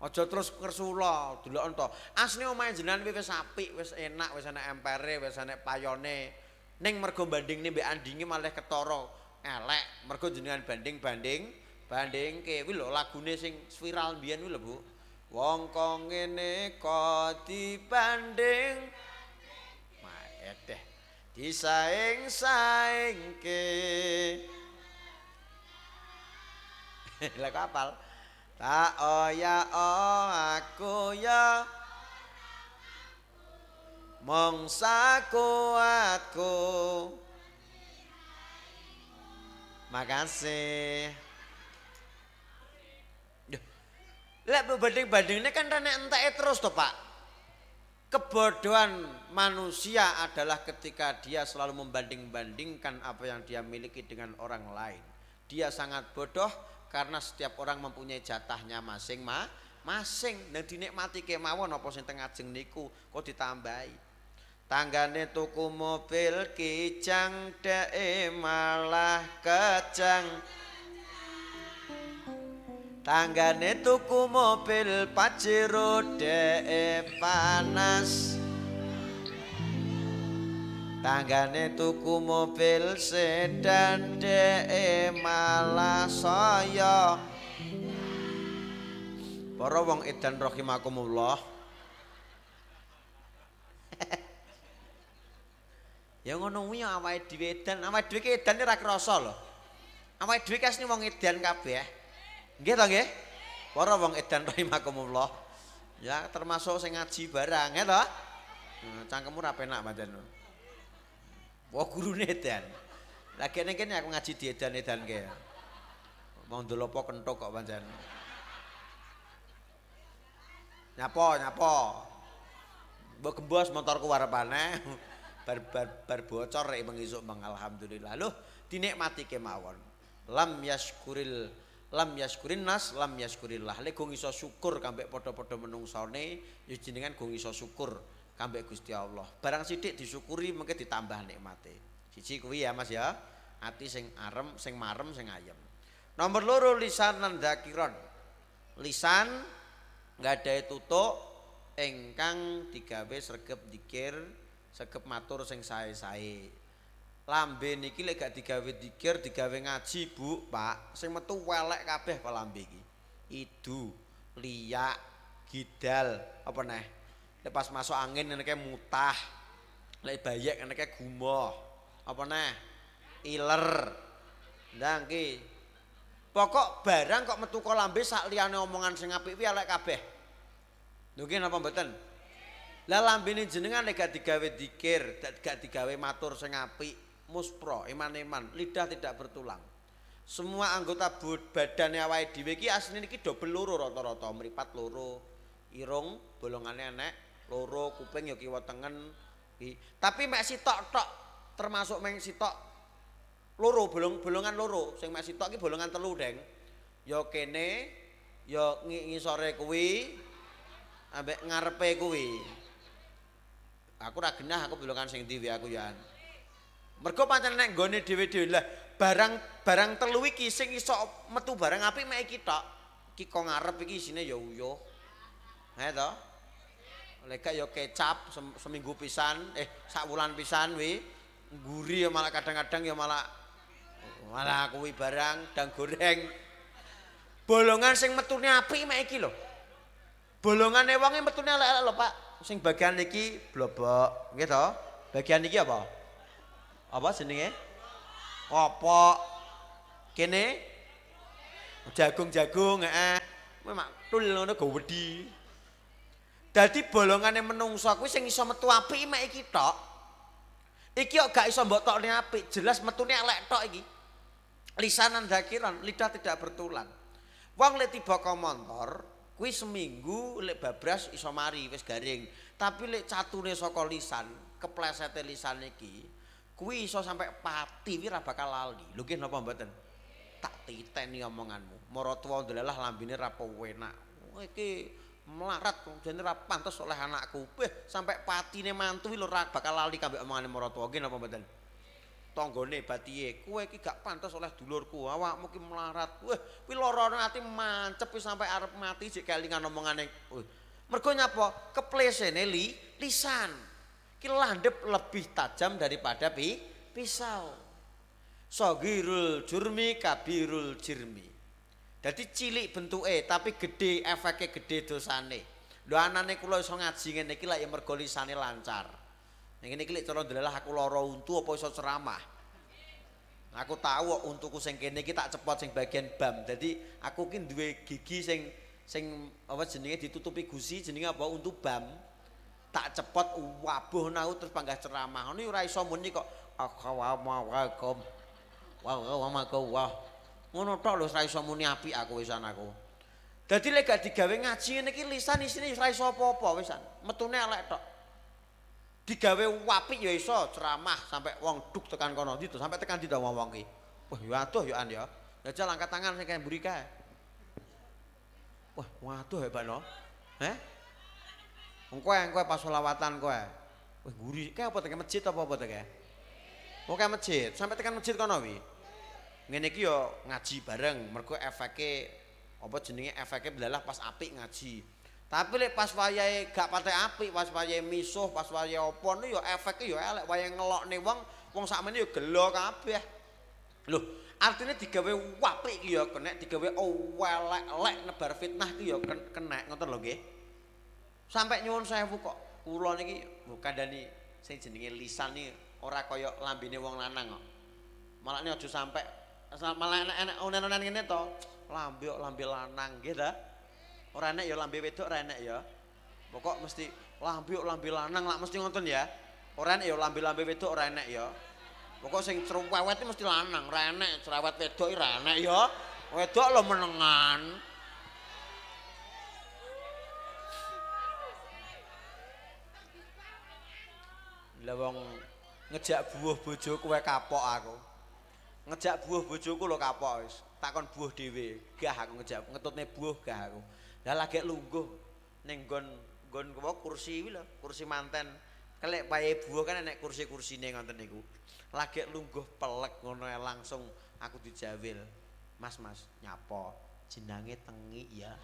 Aja terus kersula, deloken to. Asne omahe jenengan wis apik, wis enak, wis ana empere, wis ana payone. Ning mergo bandingne mbek andinge malah ketara elek, mergo jenengan banding-banding, banding ke kuwi lho lagune sing viral mbiyen kuwi lho, Bu. Wong kok ngene kok dibanding edeh disaing ke lha <laughs> kapal tak ya oh aku ya mongsa kuatku makasih lah berbanding bandingnya kan rana entah terus tuh Pak. Kebodohan manusia adalah ketika dia selalu membanding-bandingkan apa yang dia miliki dengan orang lain. Dia sangat bodoh karena setiap orang mempunyai jatahnya masing-masing dan dinikmati kemauan, apa sing tengah jeng niku kok ditambahi. Tanggane tuku mobil kijang dee malah kejang. Tanggane tuku mobil pajero de'e panas Tanggane tuku mobil sedan de'e malah saya Para wong edan rahimakumullah <laughs> Ya ngono kuwi awake dhewe edan, awake dhewe edan ora krasa lho. Awake dhewe kasine wong edan kabeh. Nggih to nggih? Para wong edan rahimakumullah. Ya termasuk sing ngaji barang, ya to? Nah, cangkemmu ra penak pancen. Wah gurune edan. Lagi kene kene aku ngaji di edan ke. Mau ndelopo kentok kok pancen. nyapo nyapo, Mbok gembos motorku warepane. Bar bar bar bocor rek mengisuk bang alhamdulillah. Loh, dinikmati kemawon. Lam yaskuril lam yaskurin nas lam yaskurillah le gong iso syukur kambek podo-podo menungsone ya jenengan gong iso syukur kambek Gusti Allah barang sidik disyukuri mungkin ditambah nikmate siji kuwi ya Mas ya ati sing arem sing marem sing ayem nomor loro lisanan dzakiron lisan ada tutuk engkang digawe sregep dikir sekep matur sing sae-sae lambe niki lek gak digawe dikir digawe ngaji bu pak sing metu welek kabeh kok lambe iki idu liak gidal apa neh lepas masuk angin enake mutah lek bayek enake gumoh apa neh iler ndang ki pokok barang kok metu kok lambe sak liyane omongan sing apik kuwi elek kabeh mungkin apa mboten lah lambene jenengan lek gak digawe dikir gak digawe matur sing apik muspro iman-iman lidah tidak bertulang semua anggota badan awake dhewe iki asline iki dobel loro rata-rata mripat loro irung bolongane enek loro kuping ya kiwa tengen tapi mek sitok tok termasuk mek sitok loro bolongan loro sing mek sitok iki bolongan telu deng ya kene ya ngisore kuwi ambek ngarepe kuwi aku ra genah aku bolongan sing dhewe aku ya Mergo pancen nek nggone dhewe-dhewe lah barang barang telu iki sing iso metu barang api mek iki tok. Iki kok ngarep iki isine ya uyuh. Ngene to? Oleh ya kecap seminggu pisan, eh sak wulan pisan wi nguri ya malah kadang-kadang ya malah malah kuwi barang dan goreng. Bolongan sing metune api mek iki lho. Bolongane wonge metune elek-elek lho Pak. Sing bagian iki blobok, nggih to? Bagian iki apa? apa jenenge apa kene jagung-jagung heeh kowe maktul ngono go wedi dadi bolongane menungsa kuwi sing iso metu apik mek iki tok iki kok gak iso mbok tokne apik jelas metune elek tok iki lisanan zakiran lidah tidak bertulan wong lek tiba komontor kuwi seminggu lek babras iso mari wis garing tapi lek catune saka lisan keplesete lisan iki kuwi iso sampe pati wi ra bakal lali lho nggih napa mboten tak titeni omonganmu maratua ndelalah lambine ra penak kowe iki melarat jane ra pantes oleh anakku eh sampe patine mantu lho ra bakal lali kambe omongane maratua nggih napa mboten tanggone batiye kowe iki gak pantes oleh dulurku awakmu ki melarat eh kuwi lara ati mancep sampe arep mati jek kelingan omongane eh mergo nyapa keplesene li lisan ki landep lebih tajam daripada pi, pisau. Sogirul jurmi kabirul jirmi. Jadi cilik E tapi gede efeknya gede dosane. Doa anane kulo iso ngaji ngene iki lak ya lancar. Ngene ini lek cara ndelalah aku lara untu apa iso ceramah. Aku tahu untuk untuku sing kene cepot sing bagian bam. Jadi aku kini dua gigi sing sing apa jenenge ditutupi gusi jenenge apa untuk bam. tak cepet wabuh naku, terus panggah ceramah ini ora iso muni kok akhawamakum wa akhawamak wa ngono tok lho ora iso muni apik aku wisan aku dadi lek gak digawe ngaji ngene iki lisan isine ora iso apa-apa wisan metune elek tok digawe wapi ya iso ceramah sampai wong duk tekan kono itu sampai tekan di wong wong ki wah ya aduh ya an ya jajal angkat tangan sing kaya mburi kae wah waduh hebat no eh Engkau yang kau pas solawatan kau, wah gurih. Kau apa tekan masjid apa apa tekan? Kau oh, kayak masjid, sampai tekan masjid kau nabi. Ngeneki yo ngaji bareng, mereka efeknya apa jenenge efeknya belalah pas apik ngaji. Tapi lek pas wayai gak pate apik, pas wayai misuh, pas wayai apa nih yo efeknya ya elek wayang ngelok nih wong, wong sak meni yo gelok apa ya? Loh, artinya tiga wae wapi yo kena, tiga wae oh, welek lek nebar fitnah yo kena, kena ngotot loh gih. sampai nyuwun sewu kok kula niki kandhani sing jenenge lisan iki ora kaya lambene wong lanang kok malah ini aja sampai malah enak-enak onen-onen ngene to lambe kok lambe lanang nggih ta ora enak ya lambe wedok ora enak ya pokok mesti lambe kok lambe lanang lah, mesti ngoten ya ora enak ya lambe-lambe wedok ora enak ya pokok sing cerewet mesti lanang ora enak cerewet wedok ora enak ya wedok lo menengan wong ngejak buah bojoku kue kapok aku ngejak buah bojoku lo kapok is. takon buah dewe gah aku ngejak ngetutnya buah gah aku lah lagi lungguh neng gon gon kue kursi wila kursi manten kelek paye buah kan enek kursi kursi neng nonton niku lagi lungguh pelek ngono langsung aku dijawil mas mas nyapo jenange tengik ya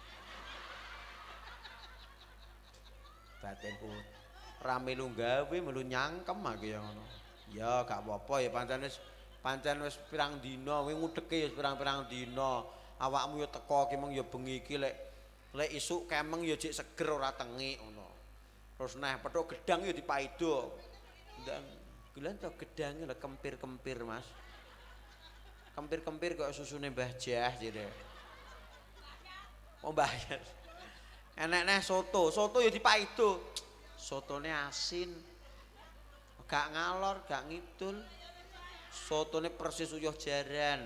batin putih rame lu gawe melu nyangkem aku yang ngono. Ya gak apa-apa ya pancen wis pancen wis pirang dina kowe ngudheke ya pirang-pirang dina. Awakmu ya teko ki mung ya bengi iki lek lek isuk kemeng ya cek seger ora tengi ngono. Terus neh petuk gedang ya dipaido. Dan gulan to gedange lek kempir-kempir Mas. Kempir-kempir kok susune Mbah Jah jare. Oh Mbah Jah. Enek neh soto, soto ya dipaido. sotone asin gak ngalor gak ngidul sotone persis uyuh jaran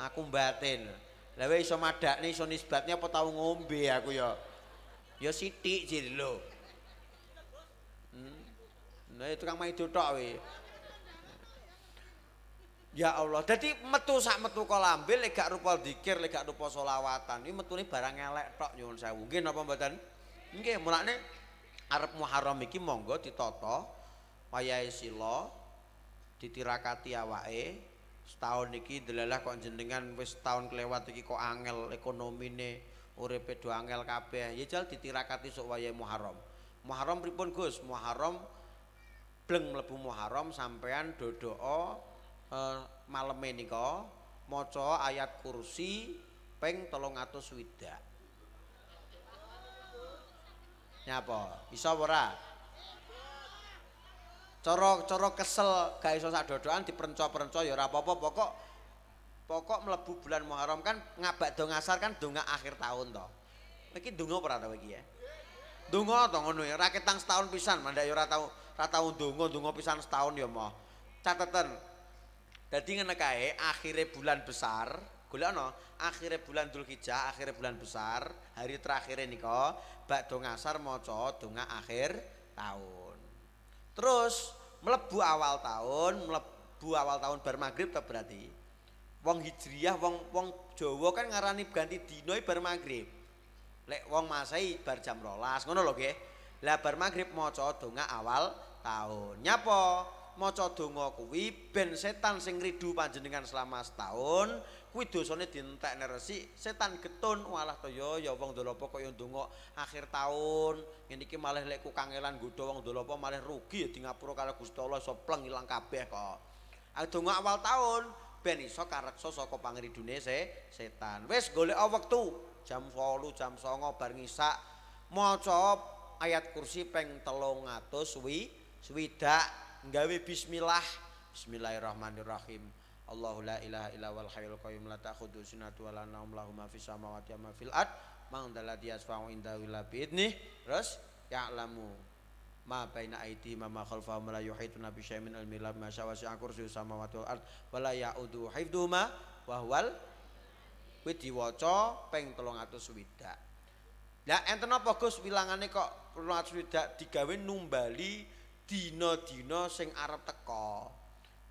aku batin lewe iso madak iso nisbatnya apa tau ngombe aku ya ya sitik jadi lo hmm. nah itu kan main dodok we Ya Allah, jadi metu sak metu kolambil, lega rupa dikir, lega rupa solawatan. Ini metu ini barang elek tok nyuwun saya mungkin apa badan? Nggih, mulane arep Muharram iki monggo ditata wayahe sila ditirakati awake setahun iki delalah kok jenengan wis setahun kelewat iki kok angel ekonomine uripe do angel kabeh ya jal ditirakati sok wayahe Muharram Muharram pripun Gus Muharram bleng mlebu Muharram sampean dodoo eh, maleme nika maca ayat kursi peng tolong atau swidak nyapa iso ora cara-cara kesel gak iso sak dodoan diperenco-perenco ya ora apa-apa pokok pokok mlebu bulan Muharram kan ngabak do ngasar kan donga akhir tahun to iki donga apa tau iki ya donga to ngono ya ra ketang setahun pisan mandek ya ora tau ra tau donga donga pisan setahun ya mah catetan jadi ngene kae akhire bulan besar no, akhirnya bulan Dzulhijjah, akhirnya bulan besar, hari terakhir nika bak do ngasar co, donga akhir tahun. Terus melebu awal tahun, melebu awal tahun bar maghrib ta berarti. Wong Hijriyah, wong wong Jawa kan ngarani ganti dinoi e bar maghrib. Lek wong Masehi bar jam rolas, ngono loh nggih. Lah bar maghrib maca donga awal tahun. mo co donga kuwi ben setan sing ridu panjenengan selama setahun kuwi dosane dientekne resik setan getun walah to yo ya wong dolopo kok yo akhir taun ngene iki malah lek ku kangelan wong dolopo malah rugi ya di ngapura karo Gusti Allah iso pleng ilang kabeh kok ayo donga awal taun ben iso kareksa saka pangridune se, setan wis golek wektu jam 8 jam 9 bar ngisak maca ayat kursi peng 300 wi swidak gawe bismillah bismillahirrahmanirrahim Allahu la ilaha illa wal hayyul qayyum la ta'khudhu sinatu wa la nawm lahu ma fis samawati wa ma fil ard man dzalladzi yasfa'u indahu illa bi idnih terus ya'lamu ma baina aiti ma ma ma la yuhitu bi syai'in min ilmi la ma syawasi wasi'a samawati wal ard wa la ya'udu hifdhuhuma wa huwal kuwi diwaca ping 360 Lah enten apa Gus wilangane kok 360 digawe numbali dina-dina sing arep teka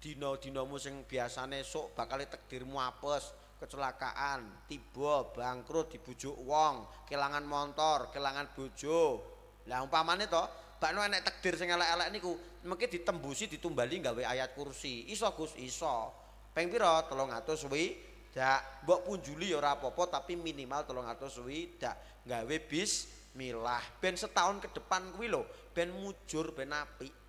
dino-dinomu sing biasane sok bakal takdirmu apes, kecelakaan, tiba bangkrut dibujuk wong, kelangan motor, kelangan bojo. Lah umpamane to, bakno enek tekdir sing elek-elek niku, mengki ditembusi ditumbali gawe ayat kursi. Iso Gus, iso. Peng pira? suwi, widak. Mbok punjuli ya ora apa-apa tapi minimal 300 widak gawe bismillah, ben setahun ke depan kuwi lho ben mujur ben apik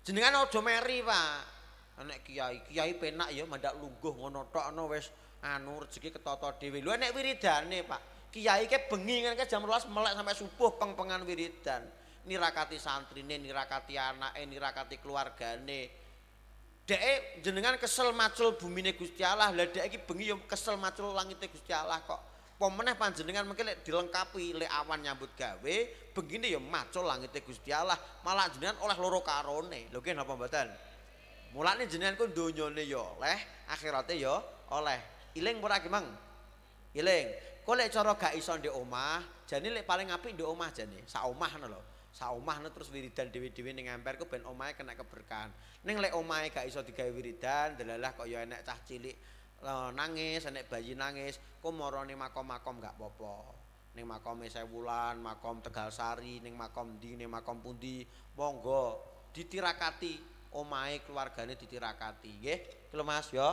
jenengan ojo meri pak anak kiai kiai penak ya mandak lungguh ngono tok ana wis anu rezeki ketoto dhewe lho nek wiridane pak kiai ke bengi kan ke jam ruas melek sampe subuh pengpengan wiridan nirakati santrine nirakati anake nirakati keluargane dek jenengan kesel macul bumine Gusti Allah lha dek iki bengi ya kesel macul langite Gusti Allah kok apa meneh panjenengan mungkin lek dilengkapi lek awan nyambut gawe begini ya macul langitnya Gusti Allah malah jenengan oleh loro karone lho kene apa mboten mulane jenengan ku donyane ya leh akhirate ya oleh iling ora gimeng? iling kok lek cara gak iso ndek omah jane lek paling apik ndek omah jane sak omah ngono lho sak omah terus wiridan dewi-dewi ning emper ku ben omahe kena keberkahan ning lek omahe gak iso digawe wiridan delalah kok ya enek cah cilik eh, nangis enek bayi nangis ku marani makom-makom gak popo ning makome Sewulan, makom Tegalsari, ning makom ndi, ning makom pundi, monggo ditirakati omahe keluargane ditirakati, nggih. Kelo ya.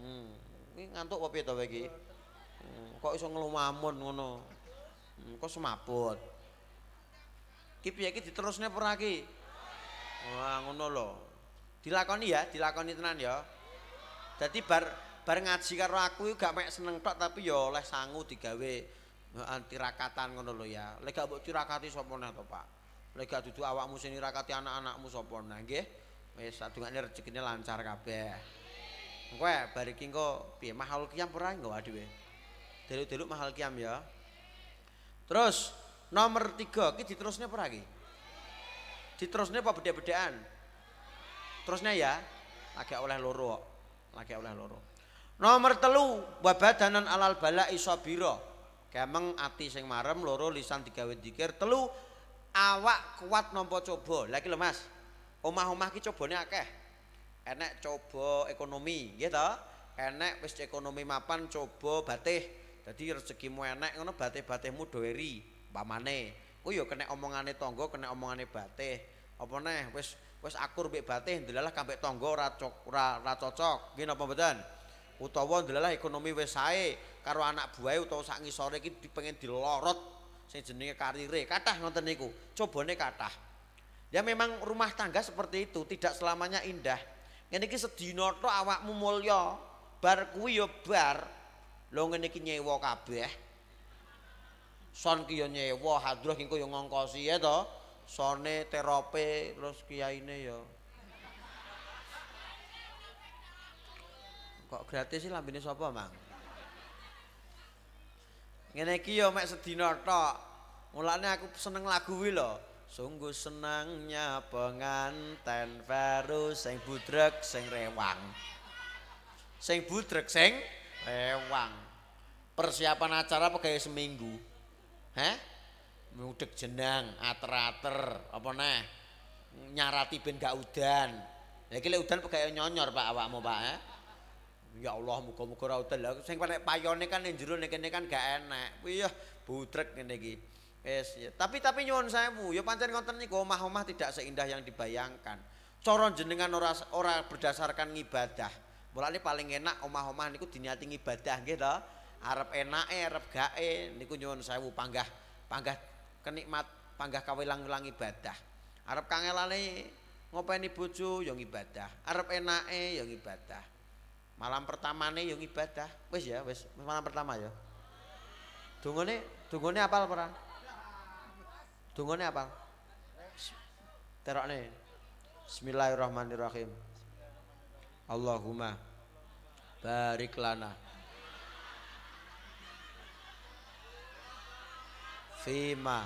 Hmm. Ini ngantuk apa piye to kowe iki? Hmm, kok iso ngelumamun ngono? Hmm. kok semabut? Ki piye iki diterusne ora Wah, ngono loh. Dilakoni ya, dilakoni tenan ya. Jadi bar bar ngaji karo aku gak mek seneng tok tapi ya oleh sangu digawe tirakatan ngono lho ya. Lek gak mbok tirakati sapa neh to, Pak? Lek gak dudu awakmu sing nirakati anak-anakmu sapa neh nggih? Wis sadungane rezekine lancar kabeh. Kowe ya, bar iki engko piye mahal kiam ora nggo dhewe? Deluk-deluk mahal kiam ya. Terus nomor tiga, iki diterusnya apa lagi? Diterusnya apa beda-bedaan? Terusnya ya, agak oleh loro, agak oleh loro. Nomor telu wabadanan alal bala isobiro. kemeng ati sing marem loro lisan digawe dikir telu awak kuat nampa coba lagi lho mas omah-omah ki cobane akeh enek coba ekonomi nggih to enek wis ekonomi mapan coba batih jadi rezekimu enek ngono batih-batihmu doeri pamane ku yo kena omongane tonggo kena omongane batih apa neh wis wis akur mbek batih ndelalah kampek tonggo ora cocok ora cocok nggih napa mboten utawa ndelalah ekonomi wis sae karo anak buahe utawa sak ngisore iki pengen dilorot sing jenenge karire kathah ngoten niku cobane kathah ya memang rumah tangga seperti itu tidak selamanya indah ngene iki sedina tok awakmu mulya bar kuwi ya bar lho ngene iki nyewa kabeh son ki ya nyewa hadroh ki ya ngongkosi ya to sone terope terus kiyaine ya Kok gratis sih lambene sapa, Mang? Ngene iki yo mek sedina tok. Mulane aku seneng lagu kuwi lho. Sungguh nyabangan ten baru sing budrek sing rewang. Sing budrek sing rewang. Persiapan acara pegawe seminggu. he? Mudek jenang, ater-ater, apa neh? Nyarati ben gak udan. Lah iki udan pegawe nyonyor Pak awakmu Pak, eh? Ya Allah muga-muga ora udan. Lah sing penek payone kan ning jero kene kan gak enak. Kuwi ya butrek ngene iki. Wis, ya. tapi tapi nyuwun sewu, ya pancen ngoten niku omah-omah tidak seindah yang dibayangkan. Cara jenengan ora ora berdasarkan ngibadah. Mulane paling enak omah-omah niku diniati ngibadah nggih to. Arep enake, arep gae niku nyuwun sewu panggah panggah kenikmat, panggah kawilang-wilang ibadah. Arep kangelane ngopeni bojo ya ngibadah, arep enake ya ngibadah malam pertama nih yang ibadah wes ya wes malam pertama ya apa dungone tunggu nih apa terok nih Bismillahirrahmanirrahim Allahumma barik lana fima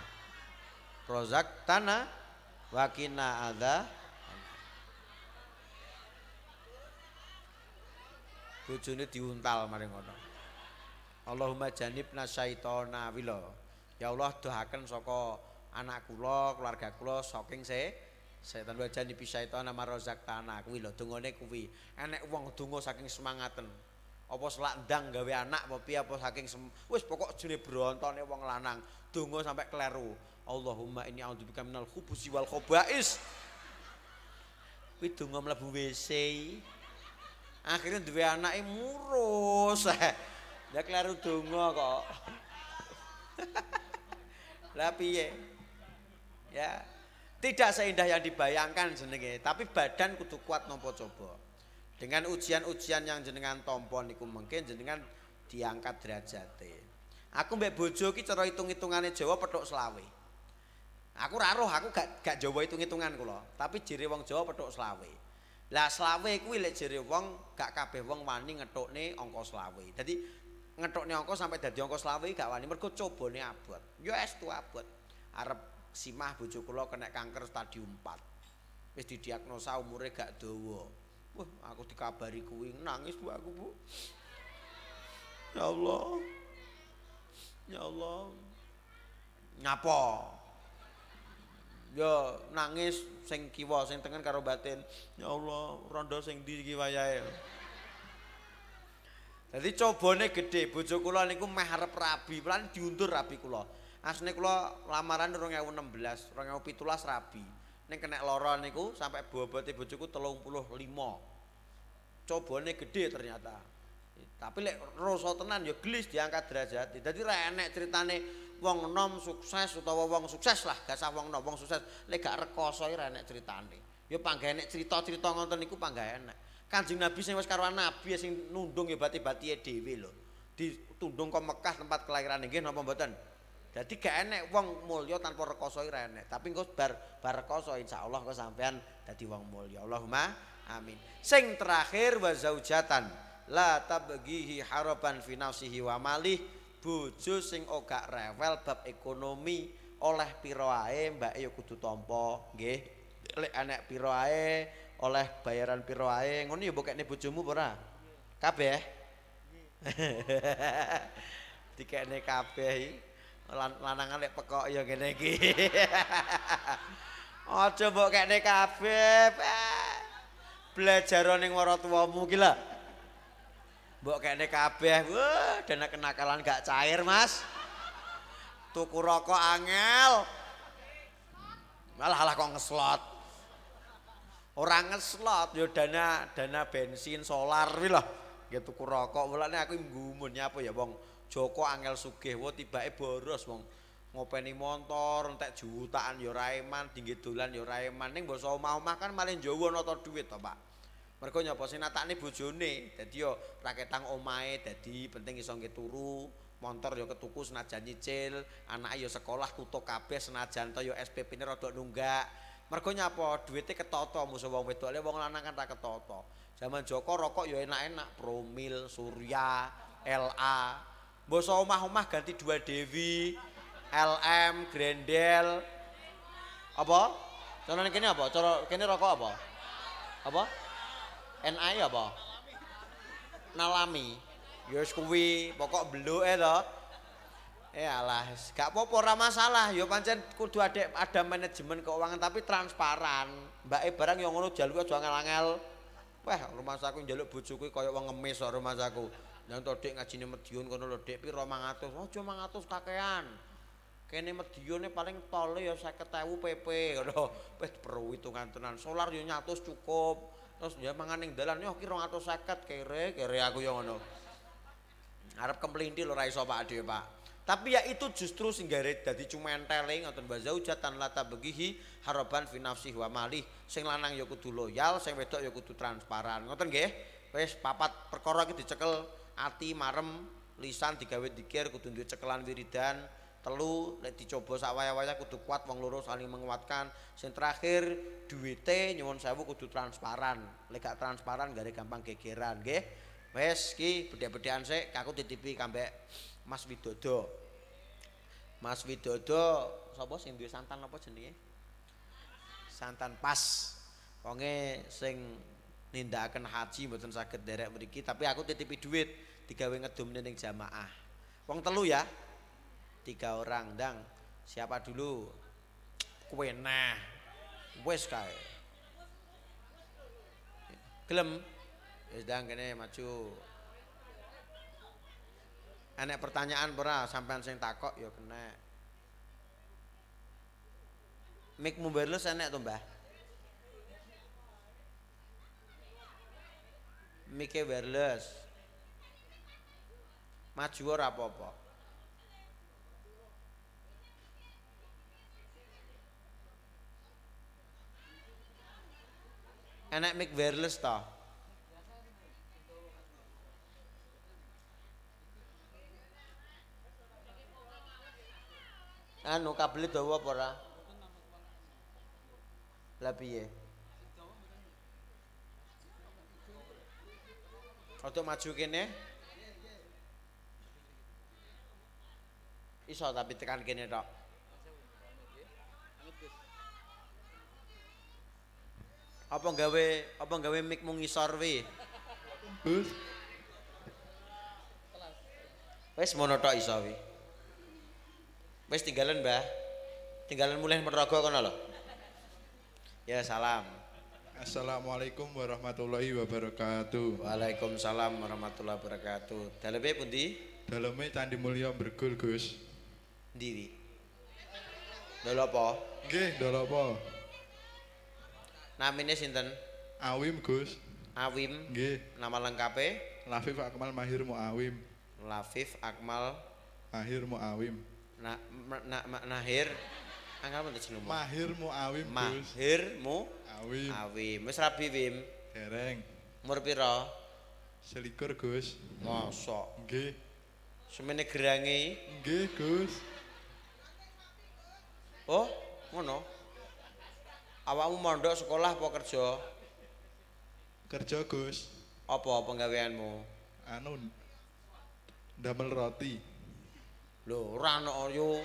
rozak tanah wakina ada bojone diuntal maring ngono Allahumma janibna syaitana wila ya Allah dohaken saka anak kula keluarga kula saking se setan wa janibi syaitana marozak tanah kuwi lho dungane kuwi enek wong donga saking semangaten apa selak ndang gawe anak apa piye apa saking wis pokok jene brontone wong lanang donga sampai kleru Allahumma ini a'udzubika minal khubusi wal khaba'is kuwi donga mlebu WC akhirnya duwe anake murus. <laughs> Lah kleru donga kok. <laughs> Lah ya Ya. Tidak seindah yang dibayangkan jenenge, tapi badan kudu kuat nopo coba. Dengan ujian-ujian yang jenengan tompon niku mungkin jenengan diangkat derajate. Aku mbek bojo ki cara hitung-hitungane Jawa petuk selawe. Aku ra aku gak gak Jawa hitung-hitungan kula, tapi jere wong Jawa petuk selawe. Lah selawe kuwi lek jere wong gak kabeh wong wani ngetokne angka selawe. Dadi ngetokne angka sampe dadi angka selawe gak wani mergo cobane abot. Yo estu abot. Arep simah bojo kula kena kanker stadium 4. Wis didiagnosa umure gak dawa. Wah, aku dikabari kuwi nangis Bu aku, Bu. Ya Allah. Ya Allah. Ngapa? ya nangis sing kiwa sing tengen karo batin ya Allah rondo sing di kiwa yae jadi cobane gede bojo kula niku meh arep rabi plan diundur rabi kula asline kula lamaran 2016 2017 rabi ning kena lara niku sampai bobote bojoku 35 cobane gede ternyata Tapi lek rasa tenan ya gelis diangkat derajat. Jadi ra enek critane wong nom sukses utawa wong sukses lah, gak sah wong nom wong sukses lek gak rekoso ya ra enek critane. Ya panggah enek cerita-cerita ngoten niku panggah enek. Kanjeng Nabi sing wis karuan Nabi sing nundung ya bati-batihe dhewe lho. Ditundung ke Mekah tempat kelahiran nggih napa mboten? Jadi gak enek wong mulya tanpa rekoso ora ya enek. Tapi engko bar bar rekoso insyaallah kok sampean dadi wong mulya. Allahumma amin. Sing terakhir wa zaujatan. la tabghihi haraban fi wa malih bojo sing ogak rewel bab ekonomi oleh piro ae mbak e yo kudu tampa nggih lek anek piro ae oleh bayaran piro ae ngono yo mbokekne bojomu ora kabeh <laughs> dikekne kabeh lanangan lek pekok yo ngene iki <laughs> aja mbokekne kabeh belajar ning wong tuamu ki lah Mbok kene kabeh, wah dana kenakalan gak cair, Mas. Tuku rokok angel. Malah malah kok ngeslot. Orang ngeslot yo dana dana bensin solar kuwi lho. Nggih tuku rokok, mulane aku nggumun nyapa ya wong ya, Joko angel sugih wo tibake boros wong ngopeni motor entek jutaan yo ra eman, dinggi dolan yo ra eman. Ning basa omah-omah kan malah Jawa nata duit to, Pak. Mergo nyapa sing natakne bojone, dadi yo raketang Omae, dadi penting iso nggih turu, montor yo ketuku senajan nyicil, anake yo sekolah tutuk kabeh senajan to yo SPP-ne rada nunggak. Mergo nyapa duwite ketoto musuh wong wedok le wong lanang kan ra ketoto. Zaman Joko rokok yo enak-enak, promil, surya, LA. Boso omah-omah ganti dua Dewi, LM, Grendel. Apa? Cara kene apa? Cara kene rokok Apa? apa? NI apa? Nalami. Ya yes, kuwi, pokok beluke to. Ya lah, gak apa-apa ora masalah. Yo ya pancen kudu adek ada manajemen keuangan tapi transparan. Baik barang yang ngono jaluk aja angel-angel. Wah, rumah saku njaluk bojoku kaya wong ngemis kok rumah saku. Yang tadi ngajine Medion kono lho Dik pira 200. Oh, cuma 200 kakean. kene medione paling tole ya 50.000 PP ngono. Wis perlu hitungan tenan. Solar yo ya 100 cukup terus ya mangan ning dalan yo ki 250 kere kere aku yang ono harap kemplinti lho ra iso Pak Dhewe Pak tapi ya itu justru singgare dadi cumentele atau wa zaujatan lata begihi harapan fi nafsi wa malih sing lanang yaku kudu loyal sing wedok yaku kudu transparan ngoten nggih wis papat perkara iki dicekel ati marem lisan digawe dikir kudu duwe cekelan wiridan telu lek dicoba sawaya-waya kudu kuat wong loro saling menguatkan sing terakhir duwite nyuwun sewu kudu transparan lek gak transparan gak gampang gegeran nggih wis ki bedhe-bedhean sik aku titipi kambek Mas Widodo Mas Widodo sapa sing duwe santan apa jenenge santan pas wonge sing nindakaken haji mboten saged derek mriki tapi aku titipi duit digawe ngedumne ning jamaah wong telu ya tiga orang dang siapa dulu kue nah wes kae gelem wis dang kene maju enek pertanyaan ora sampean sing takok ya kena mikmu wireless enek tuh Mbah mike wireless maju ora apa-apa enek mic wireless ta anu kabel e dawa apa ora lah piye Untuk maju kene iso tapi tekan kene tok apa gawe apa gawe mik mung ngisor we bus wis mono tok iso we wis tinggalan mbah tinggalan mulai mertogo kono lho ya salam Assalamualaikum warahmatullahi wabarakatuh. Waalaikumsalam warahmatullahi wabarakatuh. Dalamnya pun di? Dalamnya e Candi mulia Bergul, Gus. Diri. Dalam apa? Nggih, Dalam apa? Namine sinten? Awim, Gus. Awim. Nggih. Nama lengkape? Lafif Akmal Mahir Muawim. Lafif Akmal Mahir Muawim. nahir. Angel pun tercium. Mahir Muawim, Gus. Mahir mu awim. Awim. Mas Rabi Wim. Tereng. Murpiro. Selikur Gus. Masa. G. Semene gerangi. G Gus. Oh, mana? awakmu mondok sekolah apa kerja? Kerja, Gus. Apa penggaweanmu? Anu. Damel roti. Lho, ora ana yo.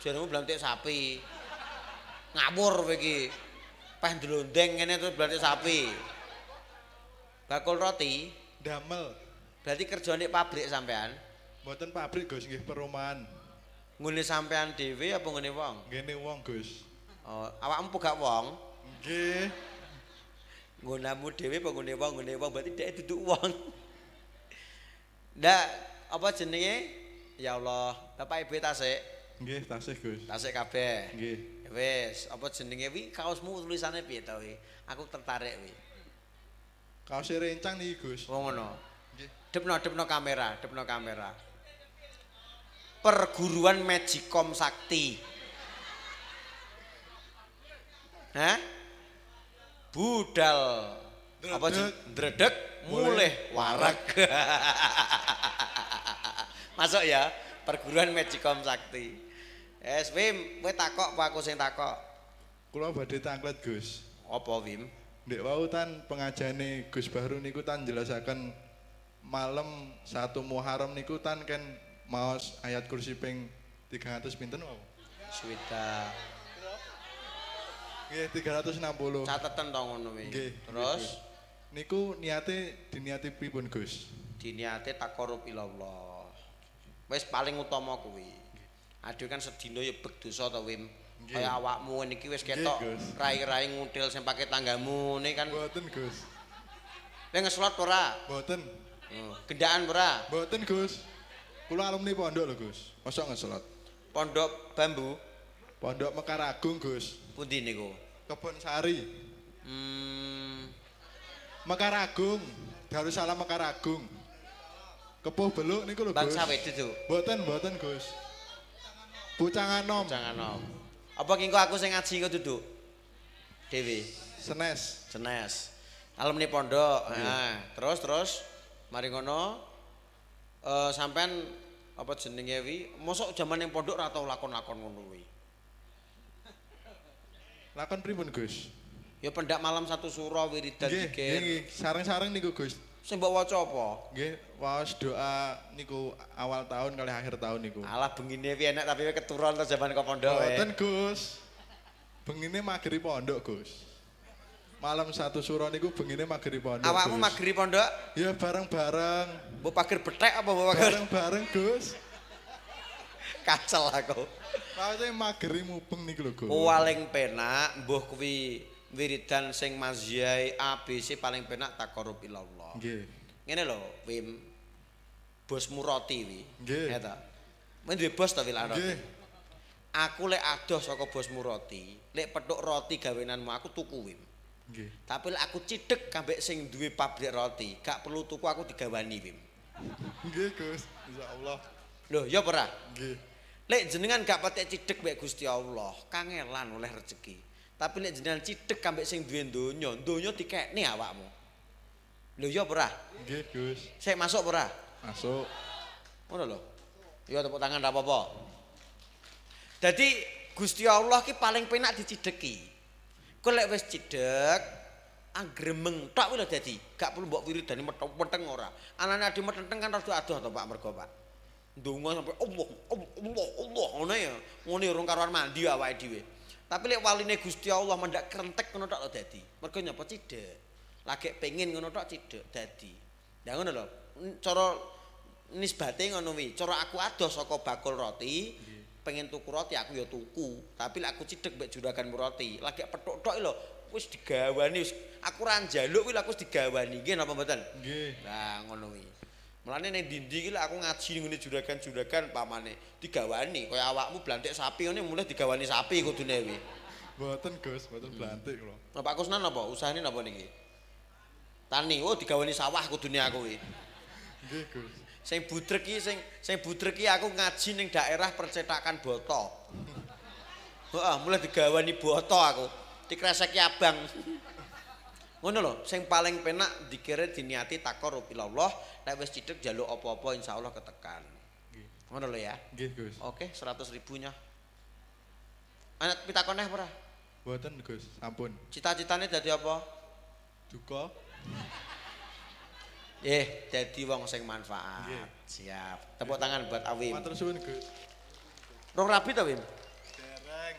Jarimu blantik sapi. Ngawur kowe iki. Pah ndlondeng ngene terus blantik sapi. Bakul roti, damel. Berarti kerja nek pabrik sampean? Mboten pabrik, Gus, nggih perumahan. Ngene sampean dhewe apa ngene wong? Ngene wong, Gus. Oh, awakmu pegak wong? Nggih. Gunamu dhewe apa gune wong, gune wong berarti dhek duduk wong. Ndak apa jenenge? Ya Allah, Bapak Ibu tasik. Nggih, tasik, Gus. Tasik kabeh. Nggih. Wes, apa jenenge wi kaosmu tulisannya piye to wi? Aku tertarik wi. Kaos e rencang nih Gus. Wong ngono. Nggih. Depno depno kamera, depno kamera. Perguruan Magicom Sakti. Hah? Budal. Dredek. Apa sih? Dredek mulih warak. <laughs> Masuk ya perguruan Magicom Sakti. Es Wim, kowe takok apa aku sing takok? Kula badhe tanglet, Gus. Apa Wim? Ndek wau tan pengajane Gus Bahru niku tan jelasaken malam satu Muharram niku tan mau maos ayat kursi ping 300 pinten wau. suita Nggih, 360. Catetan to ngono iki. Nggih. Terus niku niate diniati pripun Gus? Diniate takarrub ilallah. Wis paling utama kuwi. Aduh kan sedina ya dosa to, Wim. Kaya awakmu niki wis ketok rai-rai ngutil sing pakai tanggamu ne kan. Mboten, Gus. Kowe ngeslot ora? Mboten. Hmm. Gendaan ora? Mboten, Gus. Kula alumni pondok lho, Gus. Masa ngeslot? Pondok bambu? Pondok Mekaragung, Gus. Pundi niku? Kebon Sari. Hmm. Mekaragung, Darussalam Mekaragung. Kepuh Beluk niku lho, Gus. Bangsa tuh, Cuk. Mboten, mboten, Gus. Pucangan nom. Pucangan nom. Apa kengko aku sing ngaji kok duduk? Dewi. Senes. Senes. alam Alumni pondok. Iya. terus terus mari ngono uh, sampean apa jenenge wi mosok zaman yang pondok atau lakon-lakon ngono wi. Lakon pripun Gus? Ya pendak malam satu surau wiridan dikir. Nggih, sareng-sareng nih Gus. Sing mbok waca apa? Nggih, waos doa niku awal tahun kali akhir tahun niku. Alah bengine piye enak tapi keturun to jaman kok pondok. Mboten Gus. Bengine magri pondok Gus. Malam satu suro niku bengine magri pondok. Awakmu magri pondok? Ya bareng-bareng. Mbok pager betek apa mbok pager? Bareng-bareng Gus. kacel aku. Pakane mageri mubeng niku lho, Guru. Paling penak mbuh kuwi wiridan sing mazyai ABC paling penak takarup illallah. Nggih. Ngene lho, Wim. Bosmu roti kuwi. Nggih. Eta. Mendi bos ta wilah roti? Aku lek adoh saka bosmu roti, lek petuk roti gawenanmu aku tuku Wim. Nggih. Tapi lek aku cidhek kambek sing duwe pabrik roti, gak perlu tuku aku digawani Wim. Nggih, Gus. Insyaallah. Loh, ya ora? Nggih. Lek jenengan gak patek cidek mbek Gusti Allah, kangelan oleh rezeki. Tapi lek jenengan cidek kambek sing duwe donya, donya dikekne awakmu. Lho iya ora? Nggih, Gus. Sik masuk ora? Masuk. Ngono lho. Ya tepuk tangan ra apa-apa. Dadi Gusti Allah ki paling penak dicideki. Kowe lek wis cidek, anggremeng tok kuwi lho dadi, gak perlu mbok dan meteng ora. Anane di meteng kan rada adoh to Pak mergo Pak. Dunga sampai Allah Allah Allah ngono ya ngene urung karo mandi awake dhewe tapi lek waline Gusti Allah mandak krentek ngono tok dadi mergo nyapa cidek lagi pengen ngono tok cidek dadi ya ngono lho cara nisbate ngono wi cara aku ado saka bakul roti pengen tuku roti aku ya tuku tapi lek aku cidek mbek juragan roti lagi petuk tok lho wis digawani aku ra njaluk kuwi lha wis digawani nggih napa mboten nggih nah ngono Mulane ning dindi iki aku ngaji ngene juragan-juragan pamane digawani kaya awakmu blantik sapi ngene mulih digawani sapi kudune kuwi. Mboten, Gus, mboten hmm. blantik kula. Nah, Pak Kusnan napa? Usahane napa niki? Tani. Oh, digawani sawah kudune aku kuwi. Nggih, Gus. Sing budrek iki sing sing budrek iki aku ngaji ning daerah percetakan boto. <laughs> Heeh, mulih digawani boto aku. Dikreseki abang. ngono lho sing paling penak dikira diniati takor Allah nek wis cidek jaluk apa-apa insyaallah ketekan nggih ngono lho ya nggih Gus oke 100 ribunya anak pitakoneh ora Buatan Gus, ampun. Cita-citanya jadi apa? Duka. Eh, jadi wong sing manfaat. Yeah. Siap. Tepuk yeah. tangan buat Awim. Matur suwun, Gus. roh rabi ta, Wim? Dereng.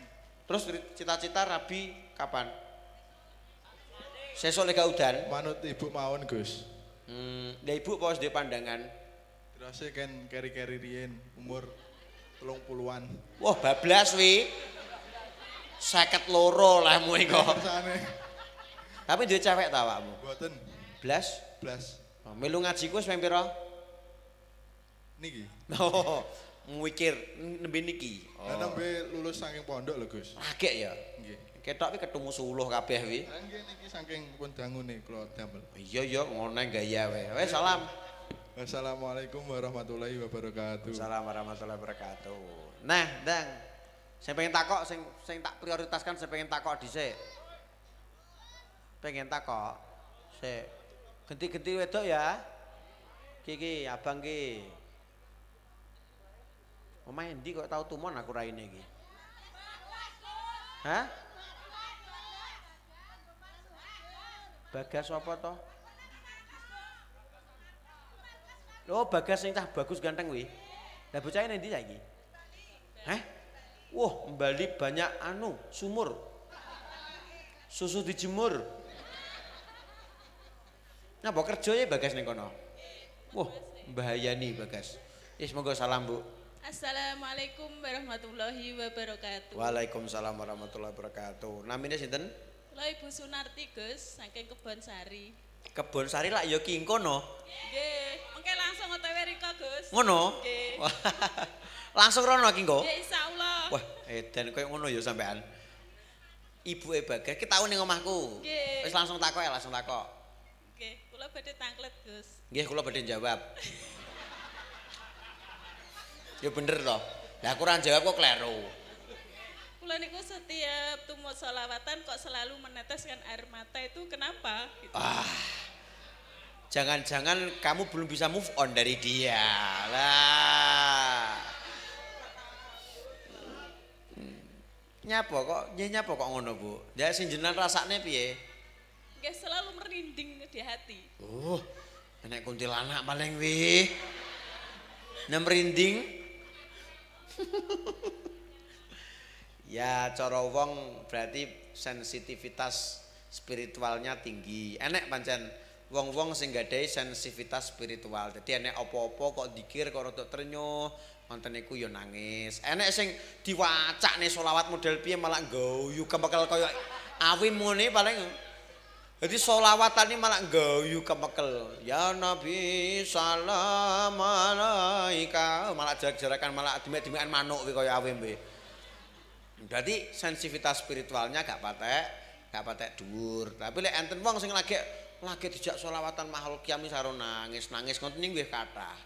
Terus cita-cita rabi kapan? Sesuk lek udan. Manut ibu mawon, Gus. Hmm, dia ibu pas dia pandangan. Terus kan keri-keri rien umur telung puluhan. Wah, bablas wi. Sakit loro lah mu Tapi dia cewek tawa awakmu? buatan Blas? Blas. Oh, melu ngaji Gus wis Niki. Oh, mikir nembe niki. Oh. lulus saking pondok lho, Gus. Agek ya? Nggih. Ketok iki ketemu suluh kabeh kuwi. Lah niki saking pun dangune kula damel. Iya ya ngono gaya we. Wes salam. Assalamualaikum warahmatullahi wabarakatuh. Salam warahmatullahi wabarakatuh. Nah, Dang. saya pengen takok sing sing tak prioritaskan saya pengen takok dhisik. Pengen takok. Sik. Genti-genti wedok ya. Kiki, abang ki. Omahe di kok tahu tumon aku raine iki? Hah? Bagas apa toh? Oh Bagas sing cah bagus ganteng kuwi. Lah bocah endi lagi. Hah? Wah, Bali banyak anu, sumur. Susu dijemur. Napa mbok kerjane ya Bagas ning kono. Wah, bahaya nih Bagas. Wis monggo salam, Bu. Assalamualaikum warahmatullahi wabarakatuh. Waalaikumsalam warahmatullahi wabarakatuh. Namine sinten? Lha Ibu Sunarti, Gus, saking Kebon Sari. Kebon Sari lak ya ki ngono. Nggih. Mengke langsung otw riko, Gus. Ngono? Nggih. <laughs> langsung rono ki nggo? Nggih, insyaallah. Wah, edan koyo ngono ya sampean. Ibu e bagar, kita tau ning omahku. Nggih. Wis langsung takok ya, langsung takok. Nggih, kula badhe tanglet, Gus. Nggih, kula badhe jawab. ya bener toh. Lah aku ora jawab kok kleru. kula niku setiap tumut solawatan kok selalu meneteskan air mata itu kenapa? Gitu. Ah, jangan-jangan kamu belum bisa move on dari dia lah. Nyapa kok? Ya nyapa kok ngono bu? Ya sing jenengan rasane piye? Gak selalu merinding di hati. Oh, enek kuntilanak paling wih. Nah merinding. <laughs> ya cara wong berarti sensitivitas spiritualnya tinggi enek pancen wong wong sing gadai sensitivitas spiritual jadi enek opo opo kok dikir kok rotok ternyuh konten iku yo nangis enek sing diwacak nih solawat model piye malah goyu kemekel koyo awi muni paling jadi solawat tadi malah goyu kemekel ya nabi salam alaika malah jarak-jarakan malah dimek-dimekan manuk kaya awi mbe Berarti sensitivitas spiritualnya gak patek, gak patek dhuwur. Tapi lek enten wong sing lagi lagi dijak selawatan makhluk kiamis saru nangis, nangis ngoten ning nggih kathah.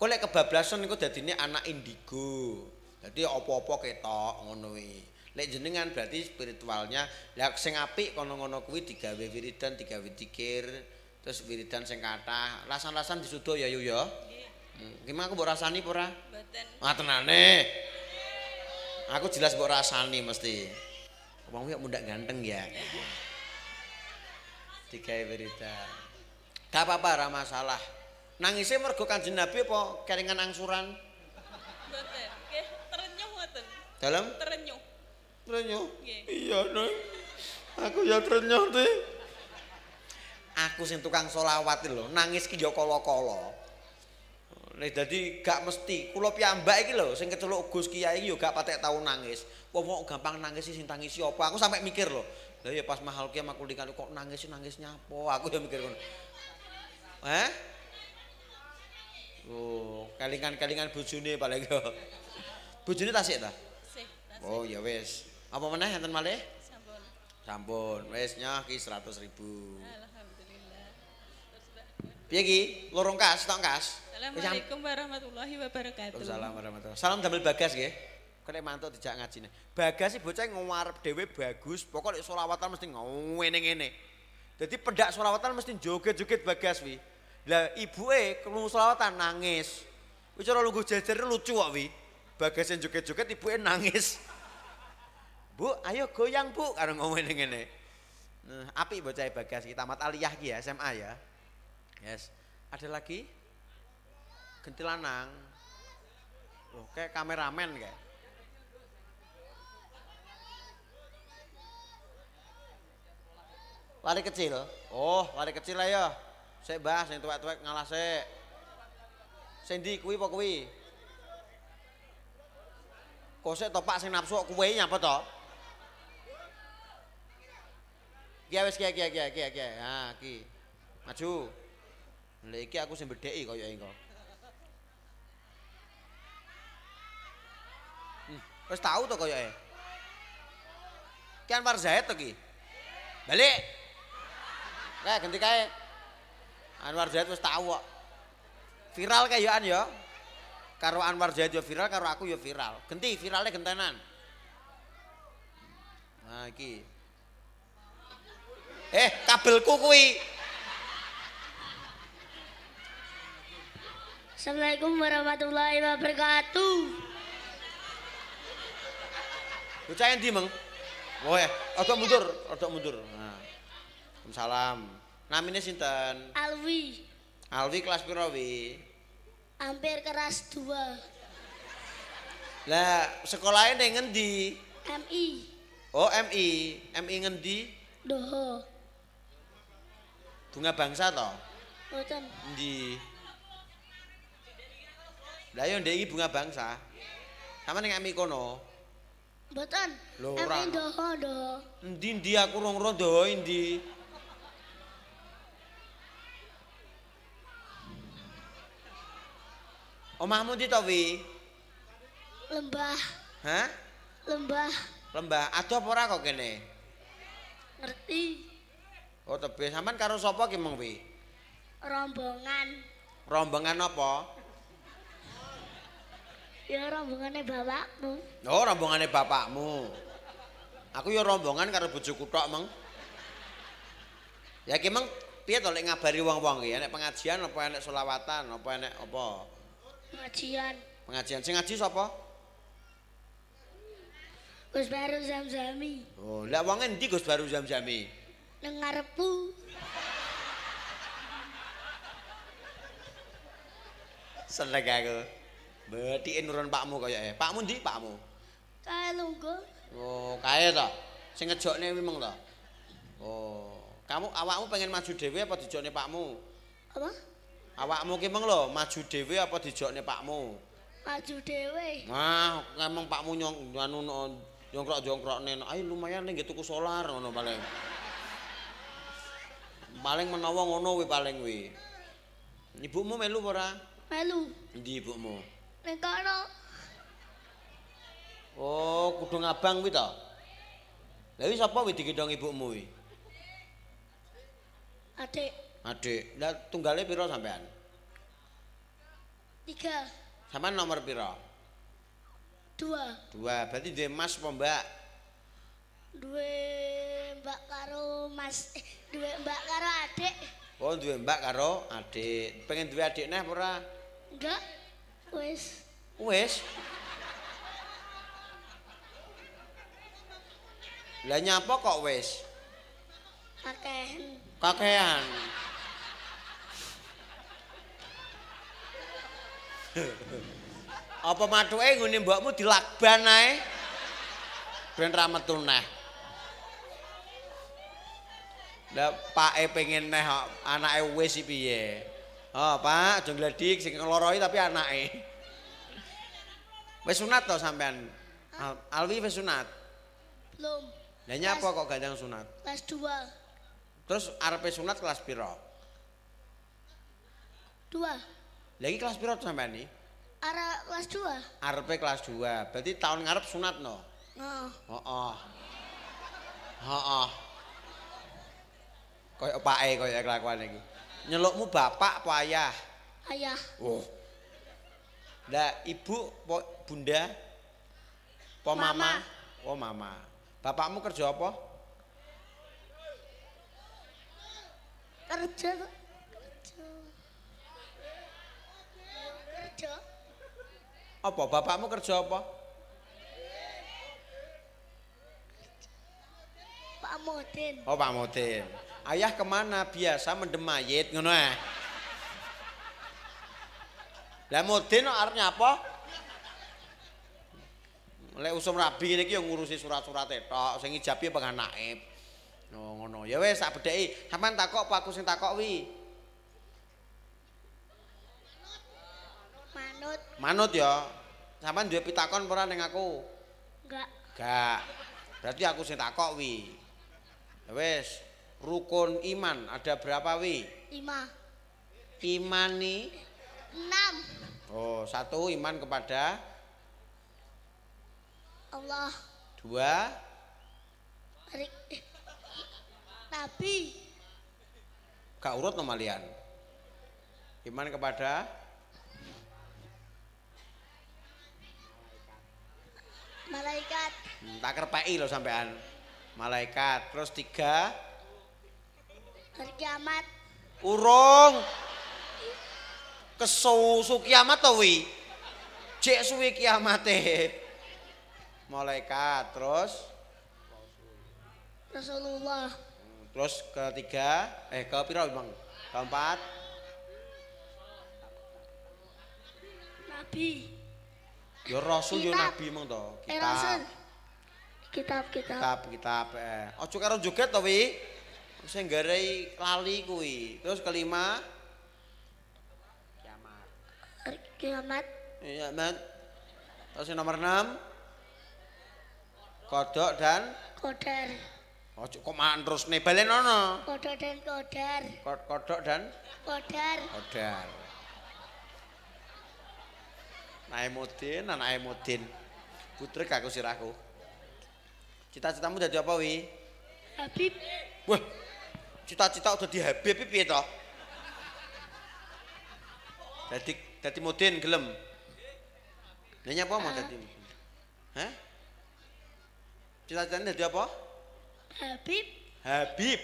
Kok lek kebablasan iku dadine anak indigo. Jadi opo-opo ketok ngono iki. Lek jenengan berarti spiritualnya lek sing apik kono-kono kuwi digawe wiridan, digawe dikir, terus wiridan sing kathah, rasan-rasan disudo ya yo ya. Nggih. Hmm. Gimana aku mbok rasani apa ora? Mboten. Matenane. Aku jelas buat rasani mesti. Wong ya muda ganteng ya. Tiga berita. Gak apa-apa ra masalah. Nangisnya mergo Kanjeng Nabi apa keringan angsuran? Betul, terenyuh mboten. Dalam? Terenyuh. Terenyuh? Iya, dong. Aku ya terenyuh, deh. Aku sing tukang solawat lho, nangis ki ya kala Nih jadi gak mesti kulo yang iki lho sing keceluk Gus Kiai iki yo gak patek tau nangis. Wong kok gampang nangis sih, sing tangisi apa? Aku sampai mikir lho. Lah ya pas mahal kiai aku dikali kok nangis sih nangisnya nyapa? Aku yang mikir ngono. Eh? Oh, kelingan-kelingan bojone paling yo. Bojone tasik dah? Oh ya wes. Apa meneh enten malih? Sampun. Sampun. Wis nyah ki 100.000. Alhamdulillah. Piye ki? Lorong kas, tangkas. kas? Assalamualaikum warahmatullahi wabarakatuh. Assalamualaikum warahmatullahi. wabarakatuh. Salam damel Bagas ya. Kene mantuk dijak nih. Bagas sih bocah ngomar dewe bagus, Pokoknya solawatan mesti ngene ini. Jadi pedak solawatan mesti joget-joget Bagas wi. Lah ibu eh kalau solawatan nangis. Bicara lugu jajar lucu kok wi. Bagas yang joget-joget ibu eh nangis. Bu, ayo goyang bu, karena ngomong ngene. Nah, api bocah Bagas kita mat aliyah ya, SMA ya. Yes. Ada lagi? Gentilanang. Loh, kayak kameramen kayak. Lari kecil. Oh, lari kecil ayo. Ya. Sik bahas yang tuwek-tuwek ngalah sik. Sendi kuwi apa kuwi? Kosek topak sing nafsu kuwe nyapa to? Ki wis ki ki ki ki ki. Ha ah, ki. Maju. Lha iki aku sing bedheki kaya engko. Wis tahu to koyoke. Ki Anwar Zahid to ki. Balik. Nah, ganti kae. Anwar Zahid wis tahu kok. Viral kau, ya. Karo Anwar Zahid yo ya viral, karo aku yo ya viral. Genti viralnya gentenan. Nah, iki. Eh, kabelku kuwi. Assalamualaikum warahmatullahi wabarakatuh. Bocah endi, Meng? Oh ya, mundur, rada mundur. Nah. Salam. Namine sinten? Alwi. Alwi kelas piro wi? Hampir keras 2. Lah, sekolahnya ning ngendi? MI. Oh, MI. MI ngendi? Doho. Bunga Bangsa to? Mboten. Endi? Lah yo ndek iki Bunga Bangsa. Sama ning MI kono. Mboten. Lha ndoho ndoho. Endi ndi aku rong rong ndoho endi? Omahmu ndi to wi? Lembah. Hah? Lembah. Lembah. Ada apa ora kok kene? Ngerti. Oh, tebe sampean karo sapa ki mong wi? Rombongan. Rombongan apa? Ya rombongane bapakmu. Oh, rombongane bapakmu. Aku ya rombongan karo bojoku tok, Mang. Ya ki Mang, piye to lek ngabari wong-wong iki, nek pengajian apa enek selawatan, apa enek apa? Pengajian. Pengajian sing ngaji sapa? Gus Baru Zamzami. Oh, lek wonge ndi Gus Baru Zamzami? Nang ngarepku. Seneng aku. Bethike nurun pakmu kaya e. Pakmu ndi pakmu? Kae lungo. Oh, kae to. Sing ngejokne memang to. Oh, kamu awakmu pengen maju dhewe apa dijokne pakmu? Apa? Awakmu ki meng lho, maju dhewe apa dijokne pakmu? Maju dhewe. Nah, ngomong pakmu nyong anu jongkrok-jongkrokne. Ai lumayan nih tuku solar ngono paling. Paling menawa ngono kuwi paling kuwi. Ibumu melu ora? Melu. Endi ibumu? Nek kono. Oh, kudung abang kuwi to. Lah iki sapa wedi gendong ibumu kuwi? Adik. Adik. Lah tunggale pira sampean? Tiga. Sama nomor pira? Dua. Dua. Berarti dua mas apa mbak? Dua mbak karo mas. Eh, dua mbak karo adik. Oh, dua mbak karo adik. Pengen dua adik apa? pura? Enggak. Wes. Wes. Lah nyapa kok wes? Kakehan. Kakehan. Apa matuke nggone mbokmu dilakban ae? Ben ra metu neh. Lah pake pengen neh anake wis piye? Yeah. Oh, Pak, jeng gledik sing ngeloroi tapi anake. Wis sunat to sampean? Al Alwi wis sunat? Belum. Lah nyapa kok gandang sunat? Kelas 2. Terus arep sunat kelas piro? 2. Lagi kelas piro sampean iki? Arep kelas 2. Arep kelas 2. Berarti tahun ngarep sunat no? Heeh. Oh. Heeh. Oh, Heeh. Kayak pake kaya kelakuan iki. Nyelukmu bapak apa ayah? Ayah. Oh. Nah, ibu, po, bunda, po mama. Oh mama. Bapakmu kerja apa? Kerja. Kerja. Apa? Bapakmu kerja apa? Pak Modin. Oh Pak Modin. ayah kemana biasa mendem ngono ya lah mudin artinya apa lek usum rabi ini yang ngurusi surat-surat itu. sing ijabi apa ya naib no, oh, ngono ya wes tak bedheki sampean takok apa aku sing takok wi manut manut ya sampean duwe pitakon ora ning aku enggak enggak berarti aku sing takok wi ya wes Rukun iman ada berapa wi? Lima. Imani? Enam. Oh, satu iman kepada Allah. Dua. Nabi. Gak urut nomalian. Iman kepada malaikat. Hmm, tak kerpai loh sampean. Malaikat. Terus tiga. Hari kiamat. Urung. Kesusu kiamat to wi. Cek suwi kiamate. Malaikat terus Rasulullah. Terus ketiga, eh ke piro memang? Keempat. Nabi. Ya rasul kitab. ya nabi mong to. Kitab. Eh, kitab. Kitab kitab. Kitab kitab. Eh. karo joget to wi. sing garai lali kuwi. Terus kelima kiamat. Kiamat. Iya, Mat. Terus yang nomor 6 kodok dan Kodar Oh, kok makan Balen ono. Kodok dan kodar kodok dan Kodar Kodar Naimudin, anak Naimudin. Putri kaku sirahku. Cita-citamu jadi apa, Wi? Habib. Wah, cita-cita udah di Habib piye to? Dadi dadi mudin gelem. Lah nyapa mau dadi? Hah? Cita-cita dadi apa? Habib. Habib.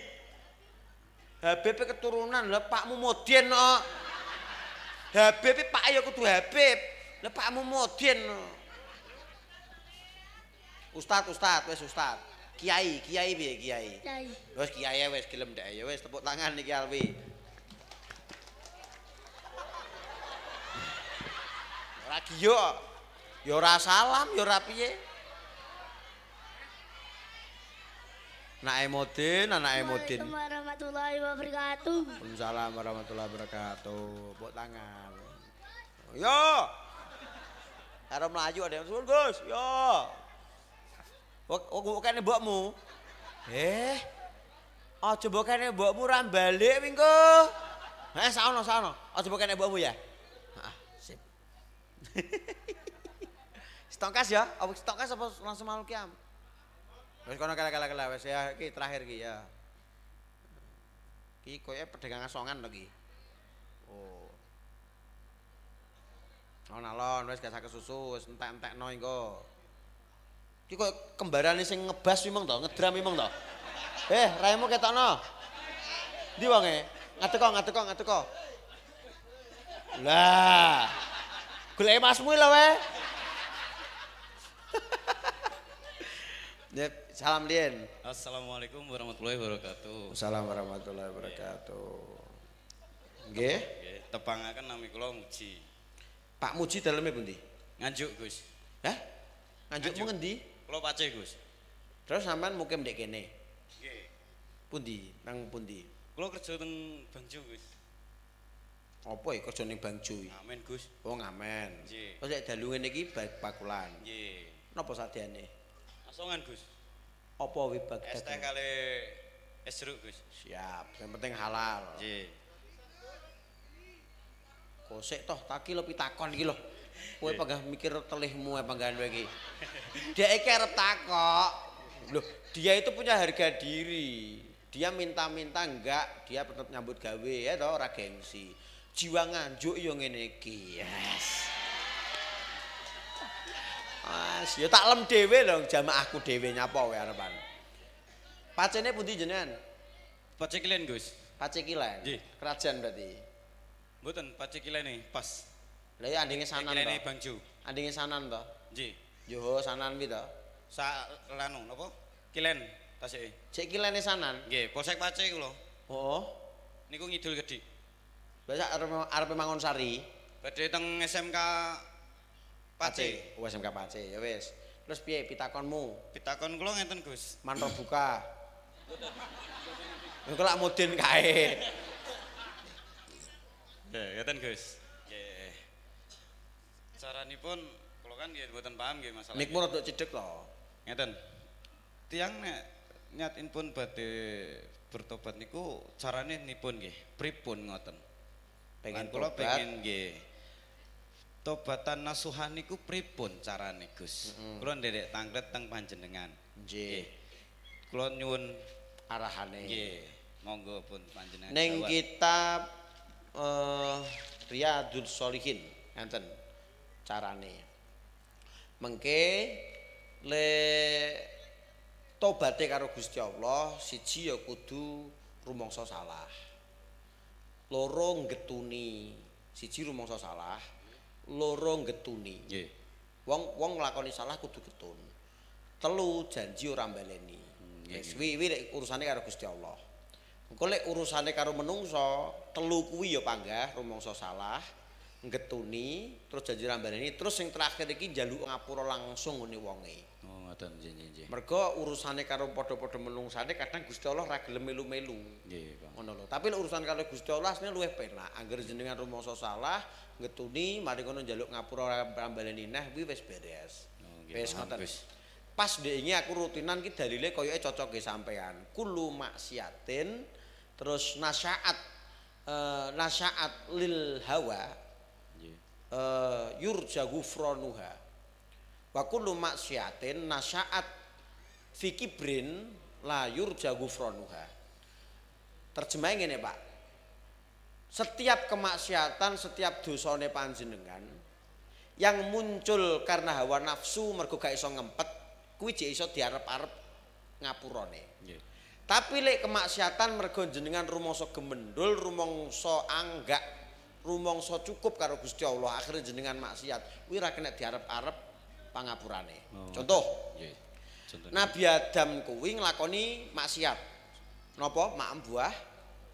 Habib e keturunan lho Pakmu Mudin kok. Habib iki e Pak e ya kudu Habib. Lah Pakmu Mudin. Ustaz, Ustaz, wes Ustaz. Kiai, kiai piye kiai? Kiai. Wes kiai wes gelem ndek ya wes tepuk tangan iki Alwi. Ora giyo. Ya ora salam, ya ora piye. Nak Emodin, anak Emodin. Assalamualaikum warahmatullahi wabarakatuh. Waalaikumsalam warahmatullahi wabarakatuh. Tepuk tangan. Yo. Karo melaju ada yang Gus. Yo. Kok kene mbokmu? Eh. Aja oh, coba kene mbokmu ra balik minggu, eh? saono saono. Aja oh, mbok kene mbokmu ya. Heeh, sip. <laughs> Stongkas ya, apa stongkas apa langsung malu kiam? Ya? Wis kono kala-kala wes ya iki terakhir iki ya. Ki koyo pedagang asongan to ki. Oh. nalon wes gak sak susu wes entek-entekno engko. Ki kok kembarane sing ngebas memang tau, ngedram memang tau. Eh, raimu ketokno. Ndi wonge? Ngateko, ngateko, ngateko. Lah. Goleke masmu lho weh. <laughs> Yep, salam Dien. Assalamualaikum warahmatullahi wabarakatuh. Assalamualaikum warahmatullahi wabarakatuh. Nggih. tepang akan nami kula Muji. Pak Muji daleme pundi? Nganjuk, Gus. Hah? Nganjukmu mengendi. Kalau pace Gus. Terus sampean mukim ndek kene. Nggih. Pundi? Nang pundi? Kalau kerja teng Bangjo Gus. Apa ya kerja ning Bangjo? Amin Gus. Oh ngamen. Nggih. Terus sak dalu ngene iki pakulan. Nggih. Napa sadiane? Asongan Gus. Apa wi bagdad? Es teh kali es jeruk Gus. Siap, yang penting halal. Nggih. Kosek toh takil lebih pitakon iki lho. Mau iya. panggah mikir telihmu mau kowe iki. <laughs> Dia eker tak takok. Loh, dia itu punya harga diri. Dia minta-minta enggak, dia tetap nyambut gawe ya toh ora gengsi. Jiwa nganjuk yo ya ngene iki. Yes. Mas, ya tak lem dhewe dong, jamaahku dhewe nyapa kowe arepan. Pacene pundi jenengan? Pacikilen, Gus. Pacikilen. Nggih. Kerajaan berarti. Mboten, nih e, pas. Lha andinge sanan to. Kene Bang Ju. Andinge sanan to? Nggih. Yo sanan pi to? Sa lanu nopo? Kilen tasike. Cek kilene sanan. Nggih, posek pace iku lho. Hooh. Niku ngidul gedhi. Biasa arep arep mangon sari. Badhe teng SMK Pace. Oh, SMK Pace. Ya wis. Terus piye pitakonmu? Pitakon kula ngeten, Gus. Mantap buka. lak mudin kae. Ya, ngeten, Gus. Cara kan ini pun, kalau kan dia buatan paham gitu masalah. pun untuk cedek loh. Ngeten. Tiang niat nyatin pun badhe bertobat niku carane nipun nggih, pripun ngoten. Pengen kula pengen nggih. Tobatan nasuhan niku pripun carane Gus? Mm -hmm. Kula nderek teng panjenengan. Nggih. Kula nyuwun arahane. Nggih. Monggo pun panjenengan. Neng kitab eh uh, Riyadhus Shalihin carane. Mengke le tobate karo Gusti Allah, siji ya kudu rumangsa salah. Loro getuni, siji rumangsa salah, loro getuni. Nggih. Wong wong nglakoni salah kudu getun. Telu janji ora baleni. Hmm, Wis wiwi lek urusane karo Gusti Allah. Engko lek urusane karo menungsa, telu kuwi ya panggah rumangsa salah. ngetuni terus janji ini terus yang terakhir iki jalu ngapura langsung ngene wongi. Oh ngoten nggih nggih. Mergo urusane karo padha-padha menungsane kadang Gusti Allah ra gelem melu-melu. Nggih, Pak. Ngono lho. Tapi urusan karo Gusti Allah asline luwih penak. Angger jenengan rumoso salah ngetuni mari kono njaluk ngapura ini nah kuwi wis beres. Oh, nggih. Wis ngoten. Pas ini aku rutinan ki dalile koyoke cocok ge sampean. Kulu maksiatin terus nasyaat uh, nasyaat lil hawa Eh, yurja gufronuha wa kullu maksiatin nasya'at fi kibrin la yurja gufronuha terjemahin ini Pak setiap kemaksiatan setiap dosane panjenengan yang muncul karena hawa nafsu mergo gak iso ngempet kuwi jek iso diarep-arep ngapurone yeah. tapi lek kemaksiatan mergo jenengan rumoso gemendul rumoso anggak rumong so cukup karo Gusti Allah akhirnya jenengan maksiat wira kena diarep-arep pangapurane. Oh, Contoh, nggih. Nabi Adam kuwi nglakoni maksiat. Napa? Maem buah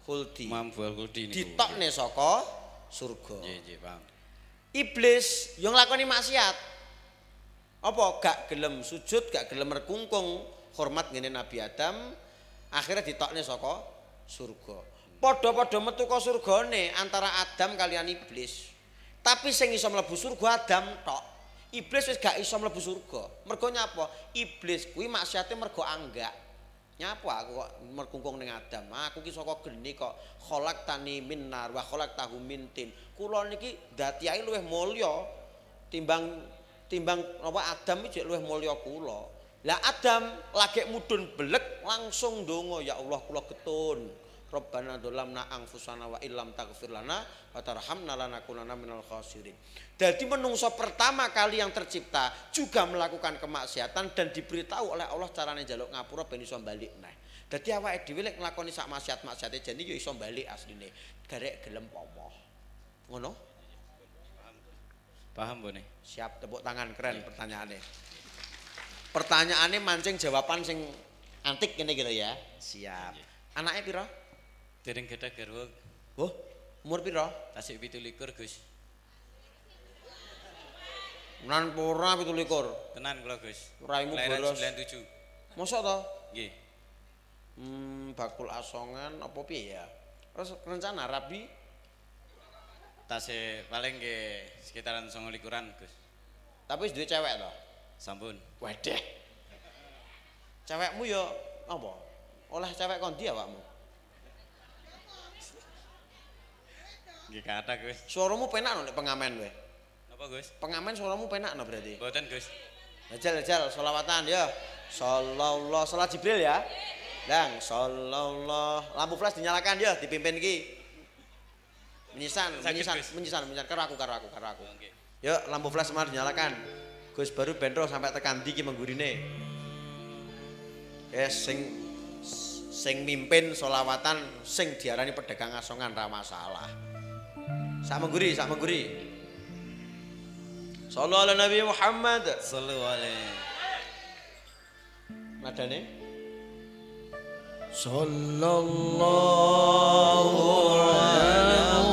khuldi. Maem buah khuldi niku. Ditokne saka surga. Nggih, nggih, paham. Iblis yang lakoni maksiat. Apa gak gelem sujud, gak gelem merkungkung hormat ngene Nabi Adam akhirnya ditokne saka surga. Podo-podo metu ka surgane antara Adam kalian iblis. Tapi sing iso mlebu surga Adam tok. Iblis wis gak iso mlebu surga. Mergo nyapa? Iblis kuwi maksiate mergo anggak. Nyapa aku kok merkungkung ning Adam? Ah, aku ki saka geni kok kholak tani minar, nar wa kholak tahu min tin. Kula niki datiai luwih mulya timbang timbang apa Adam iki luwih mulya kula. Lah Adam lagi mudun belek langsung dongo ya Allah kula getun. Rabbana dzolamna anfusana wa illam taghfir lana wa tarhamna lanakunanna minal khasirin. Jadi menungso pertama kali yang tercipta juga melakukan kemaksiatan dan diberitahu oleh Allah carane jaluk ngapura ben iso bali nah. Dadi awake dhewe lek nglakoni sak maksiat-maksiate jane yo ya iso bali asline. Garek gelem pomoh. Ngono? Paham, Bone? Siap, tepuk tangan keren pertanyaannya. Pertanyaannya mancing jawaban sing antik ini gitu ya. Siap. Anaknya piro? Dereng gadah garwa. Oh, umur piro? Tasik 17, Gus. Menan pora 17. Tenan kula, Gus. Raimu boros. 97. Mosok to? Nggih. Hmm, bakul asongan apa piye ya? Terus rencana rabi Tasik paling nggih sekitaran 19-an, Gus. Tapi duwe cewek to? Sampun. Wedeh. Cewekmu yo apa? Oleh cewek kondi awakmu? Ya, gak kata guys. Suaramu penak no pengamen kowe. apa Gus? Pengamen suaramu penak no berarti? Mboten, Gus. Lajal, lajal selawatan ya. Sallallahu salat Jibril ya. Dang, sallallahu. Lampu flash dinyalakan ya dipimpin ki. Menyisan, menyisan, menyisan, menyisan karo aku, karo aku, karo aku. Oh, nggih. Ya, lampu flash semar dinyalakan. Gus baru bentro sampai tekan ndi menggurine. Yes, ya, sing sing mimpin solawatan sing diarani pedagang asongan ra masalah sama guri sama guri Sallu ala Nabi Muhammad Sallu alaihi Madane Sallallahu alaihi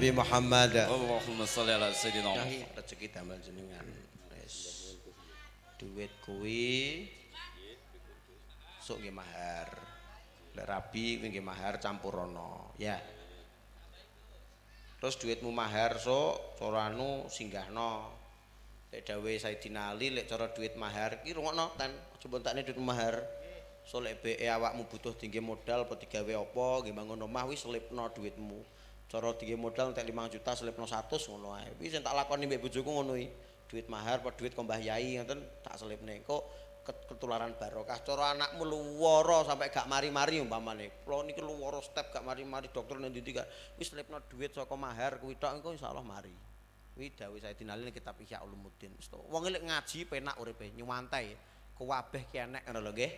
Nabi Muhammad. Allahumma sholli ala sayyidina Muhammad. Rezeki damel jenengan. Wis. Duit kuwi sok nggih mahar. Lek rabi kuwi nggih mahar rono, ya. Terus duitmu mahar sok cara anu singgahno. Lek dawuhe Sayyidina Ali lek cara duit mahar ki rungokno ten coba takne duit mahar. So lek be awakmu butuh tinggi modal apa digawe apa nggih bangun omah wis selipno duitmu cara tiga modal untuk lima juta selipno satu ngono ae. Kuwi sing tak lakoni mbek bojoku ngono Duit mahar apa duit kombah yai ngoten tak selipne kok ketularan barokah cara anakmu luwara sampai gak mari-mari umpamane. Kulo niku luwara step gak mari-mari dokter ngendi gak wis selipno duit saka mahar kuwi tok engko insyaallah mari. Kuwi dawuh Sayyidina kita kitab Ihya Ulumuddin. Wong ngelik ngaji penak uripe nyuwantai. Kuwabeh kianek enek ngono lho nggih.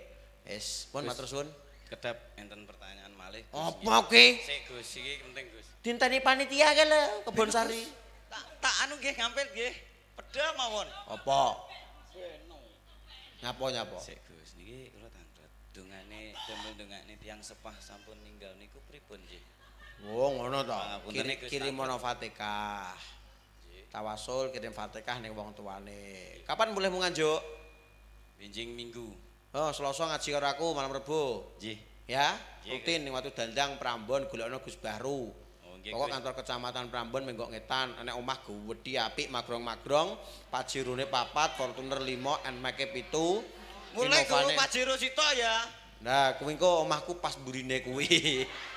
Wis, pun matur suwun kedap enten pertanyaan malih. Apa ki? Sik Gus, iki penting Gus. panitia ke lho Kebon Sari. Tak tak anu nggih ngampir nggih. Pedal mawon. Apa? nyapo nyapo Sik Gus niki kula ini Dungane dembel dungane tiyang sepah sampun ninggal niku pripun nggih? Oh ngono ta. Kiri, kirim Fatihah. Tawasul kirim Fatihah ning wong tuane. Kapan boleh munganjuk? Benjing minggu. Oh, Selasa ngaji karo aku malam Rebo. Nggih. Ya, rutin ning watu dandang Prambon golekno Gus Baru. Oh, Pokok kantor kecamatan Prambon menggok ngetan, enek omah gwedi apik magrong-magrong, pajirune papat, Fortuner 5, NMAK 7. Mulai kalau pajiru sito ya. Nah, kuwi kok omahku pas burine kuwi. <laughs>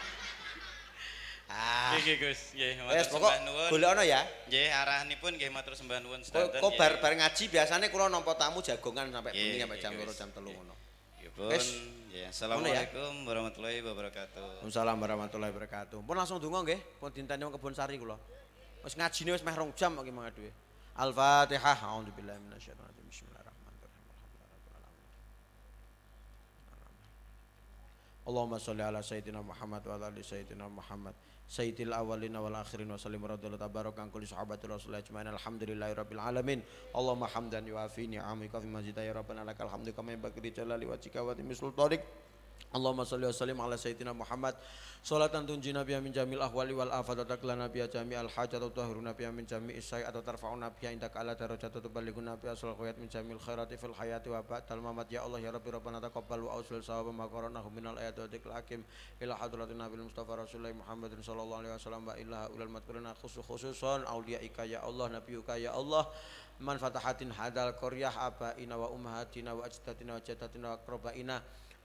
Ah. Nggih Gus, nggih matur sembah nuwun. Golek ana ya. Nggih arahanipun nggih matur sembah nuwun sedanten. Kok bar bar ngaji biasanya kula nampa tamu jagongan sampai bengi sampai jam 2 jam 3 ngono. Nggih Ya, Assalamualaikum warahmatullahi wabarakatuh. Waalaikumsalam warahmatullahi wabarakatuh. Pun langsung donga nggih, pun dinteni wong kebon sari kula. Wis ngajine wis meh rong jam kok mangan dhewe. Al-Fatihah. A'udzubillahi Bismillahirrahmanirrahim. Allahumma shalli ala sayyidina Muhammad wa ala ali sayyidina Muhammad. Sayyidil awalin wal akhirin wa sallim radhiyallahu tabaraka an kulli sahabati rasulillah ajma'in alhamdulillahi rabbil alamin Allahumma hamdan yuafi ni'amika fi majidah ya rabbana lakal hamdu kama yanbaghi li jalali wajhika wa timi sultanik Allahumma salli wa sallim ala sayyidina Muhammad Salatan tunjina biya min jamil ahwali wal afat Wa taklana biya jami al hajat atau tahuruna biya min jami isai Atau tarfa'una biya indak ala darajat atau tubaliguna biya asal khuyat min jamil khairati Fil hayati wa ba'dal mamat Ya Allah ya Rabbi Rabbana taqabbal wa ausul sawab Ma qaranahu minal ayat wa dikla hakim Ila hadratin Nabi Mustafa Rasulullah Muhammadin Sallallahu alaihi wasallam Wa ilaha ulal khusus khususan Auliaika ya Allah Nabiuka ya Allah Man fatahatin hadal koryah Abaina wa umhatina wa ajdatina wa jadatina wa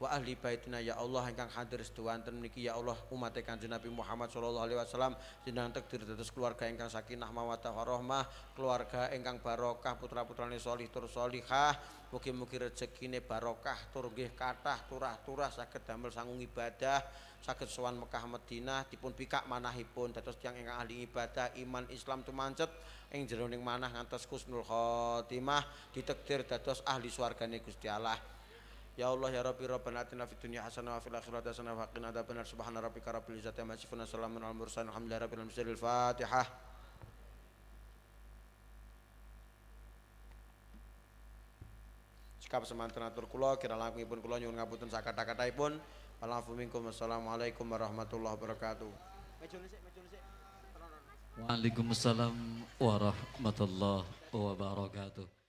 wa ahli baitina ya Allah ingkang hadir sedawanten niki ya Allah umat Kanjeng Nabi Muhammad sallallahu alaihi wasallam jenengan takdir dados keluarga ingkang sakinah mawaddah warahmah keluarga ingkang barokah putra-putrane salih tur salihah mugi-mugi rejekine barokah tur nggih kathah turah-turah saged damel sangung ibadah saged sowan Mekah Madinah dipun pikak manahipun dados tiyang ingkang ahli ibadah iman Islam tumancet ing jeroning manah ngantos khusnul khotimah ditakdir dados ahli swargane Gusti Allah Ya Allah ya Rabbi Rabbana atina fid dunya hasanah wa fil akhirati hasanah wa qina adzabannar subhana rabbika rabbil izzati amma yasifun salamun al mursalin alhamdulillahi rabbil alamin fatihah Sikap semanten atur kula kira langkungipun kula nyuwun ngapunten sak kata-kataipun. ipun. minkum Assalamualaikum warahmatullahi wabarakatuh. Waalaikumsalam warahmatullahi wabarakatuh.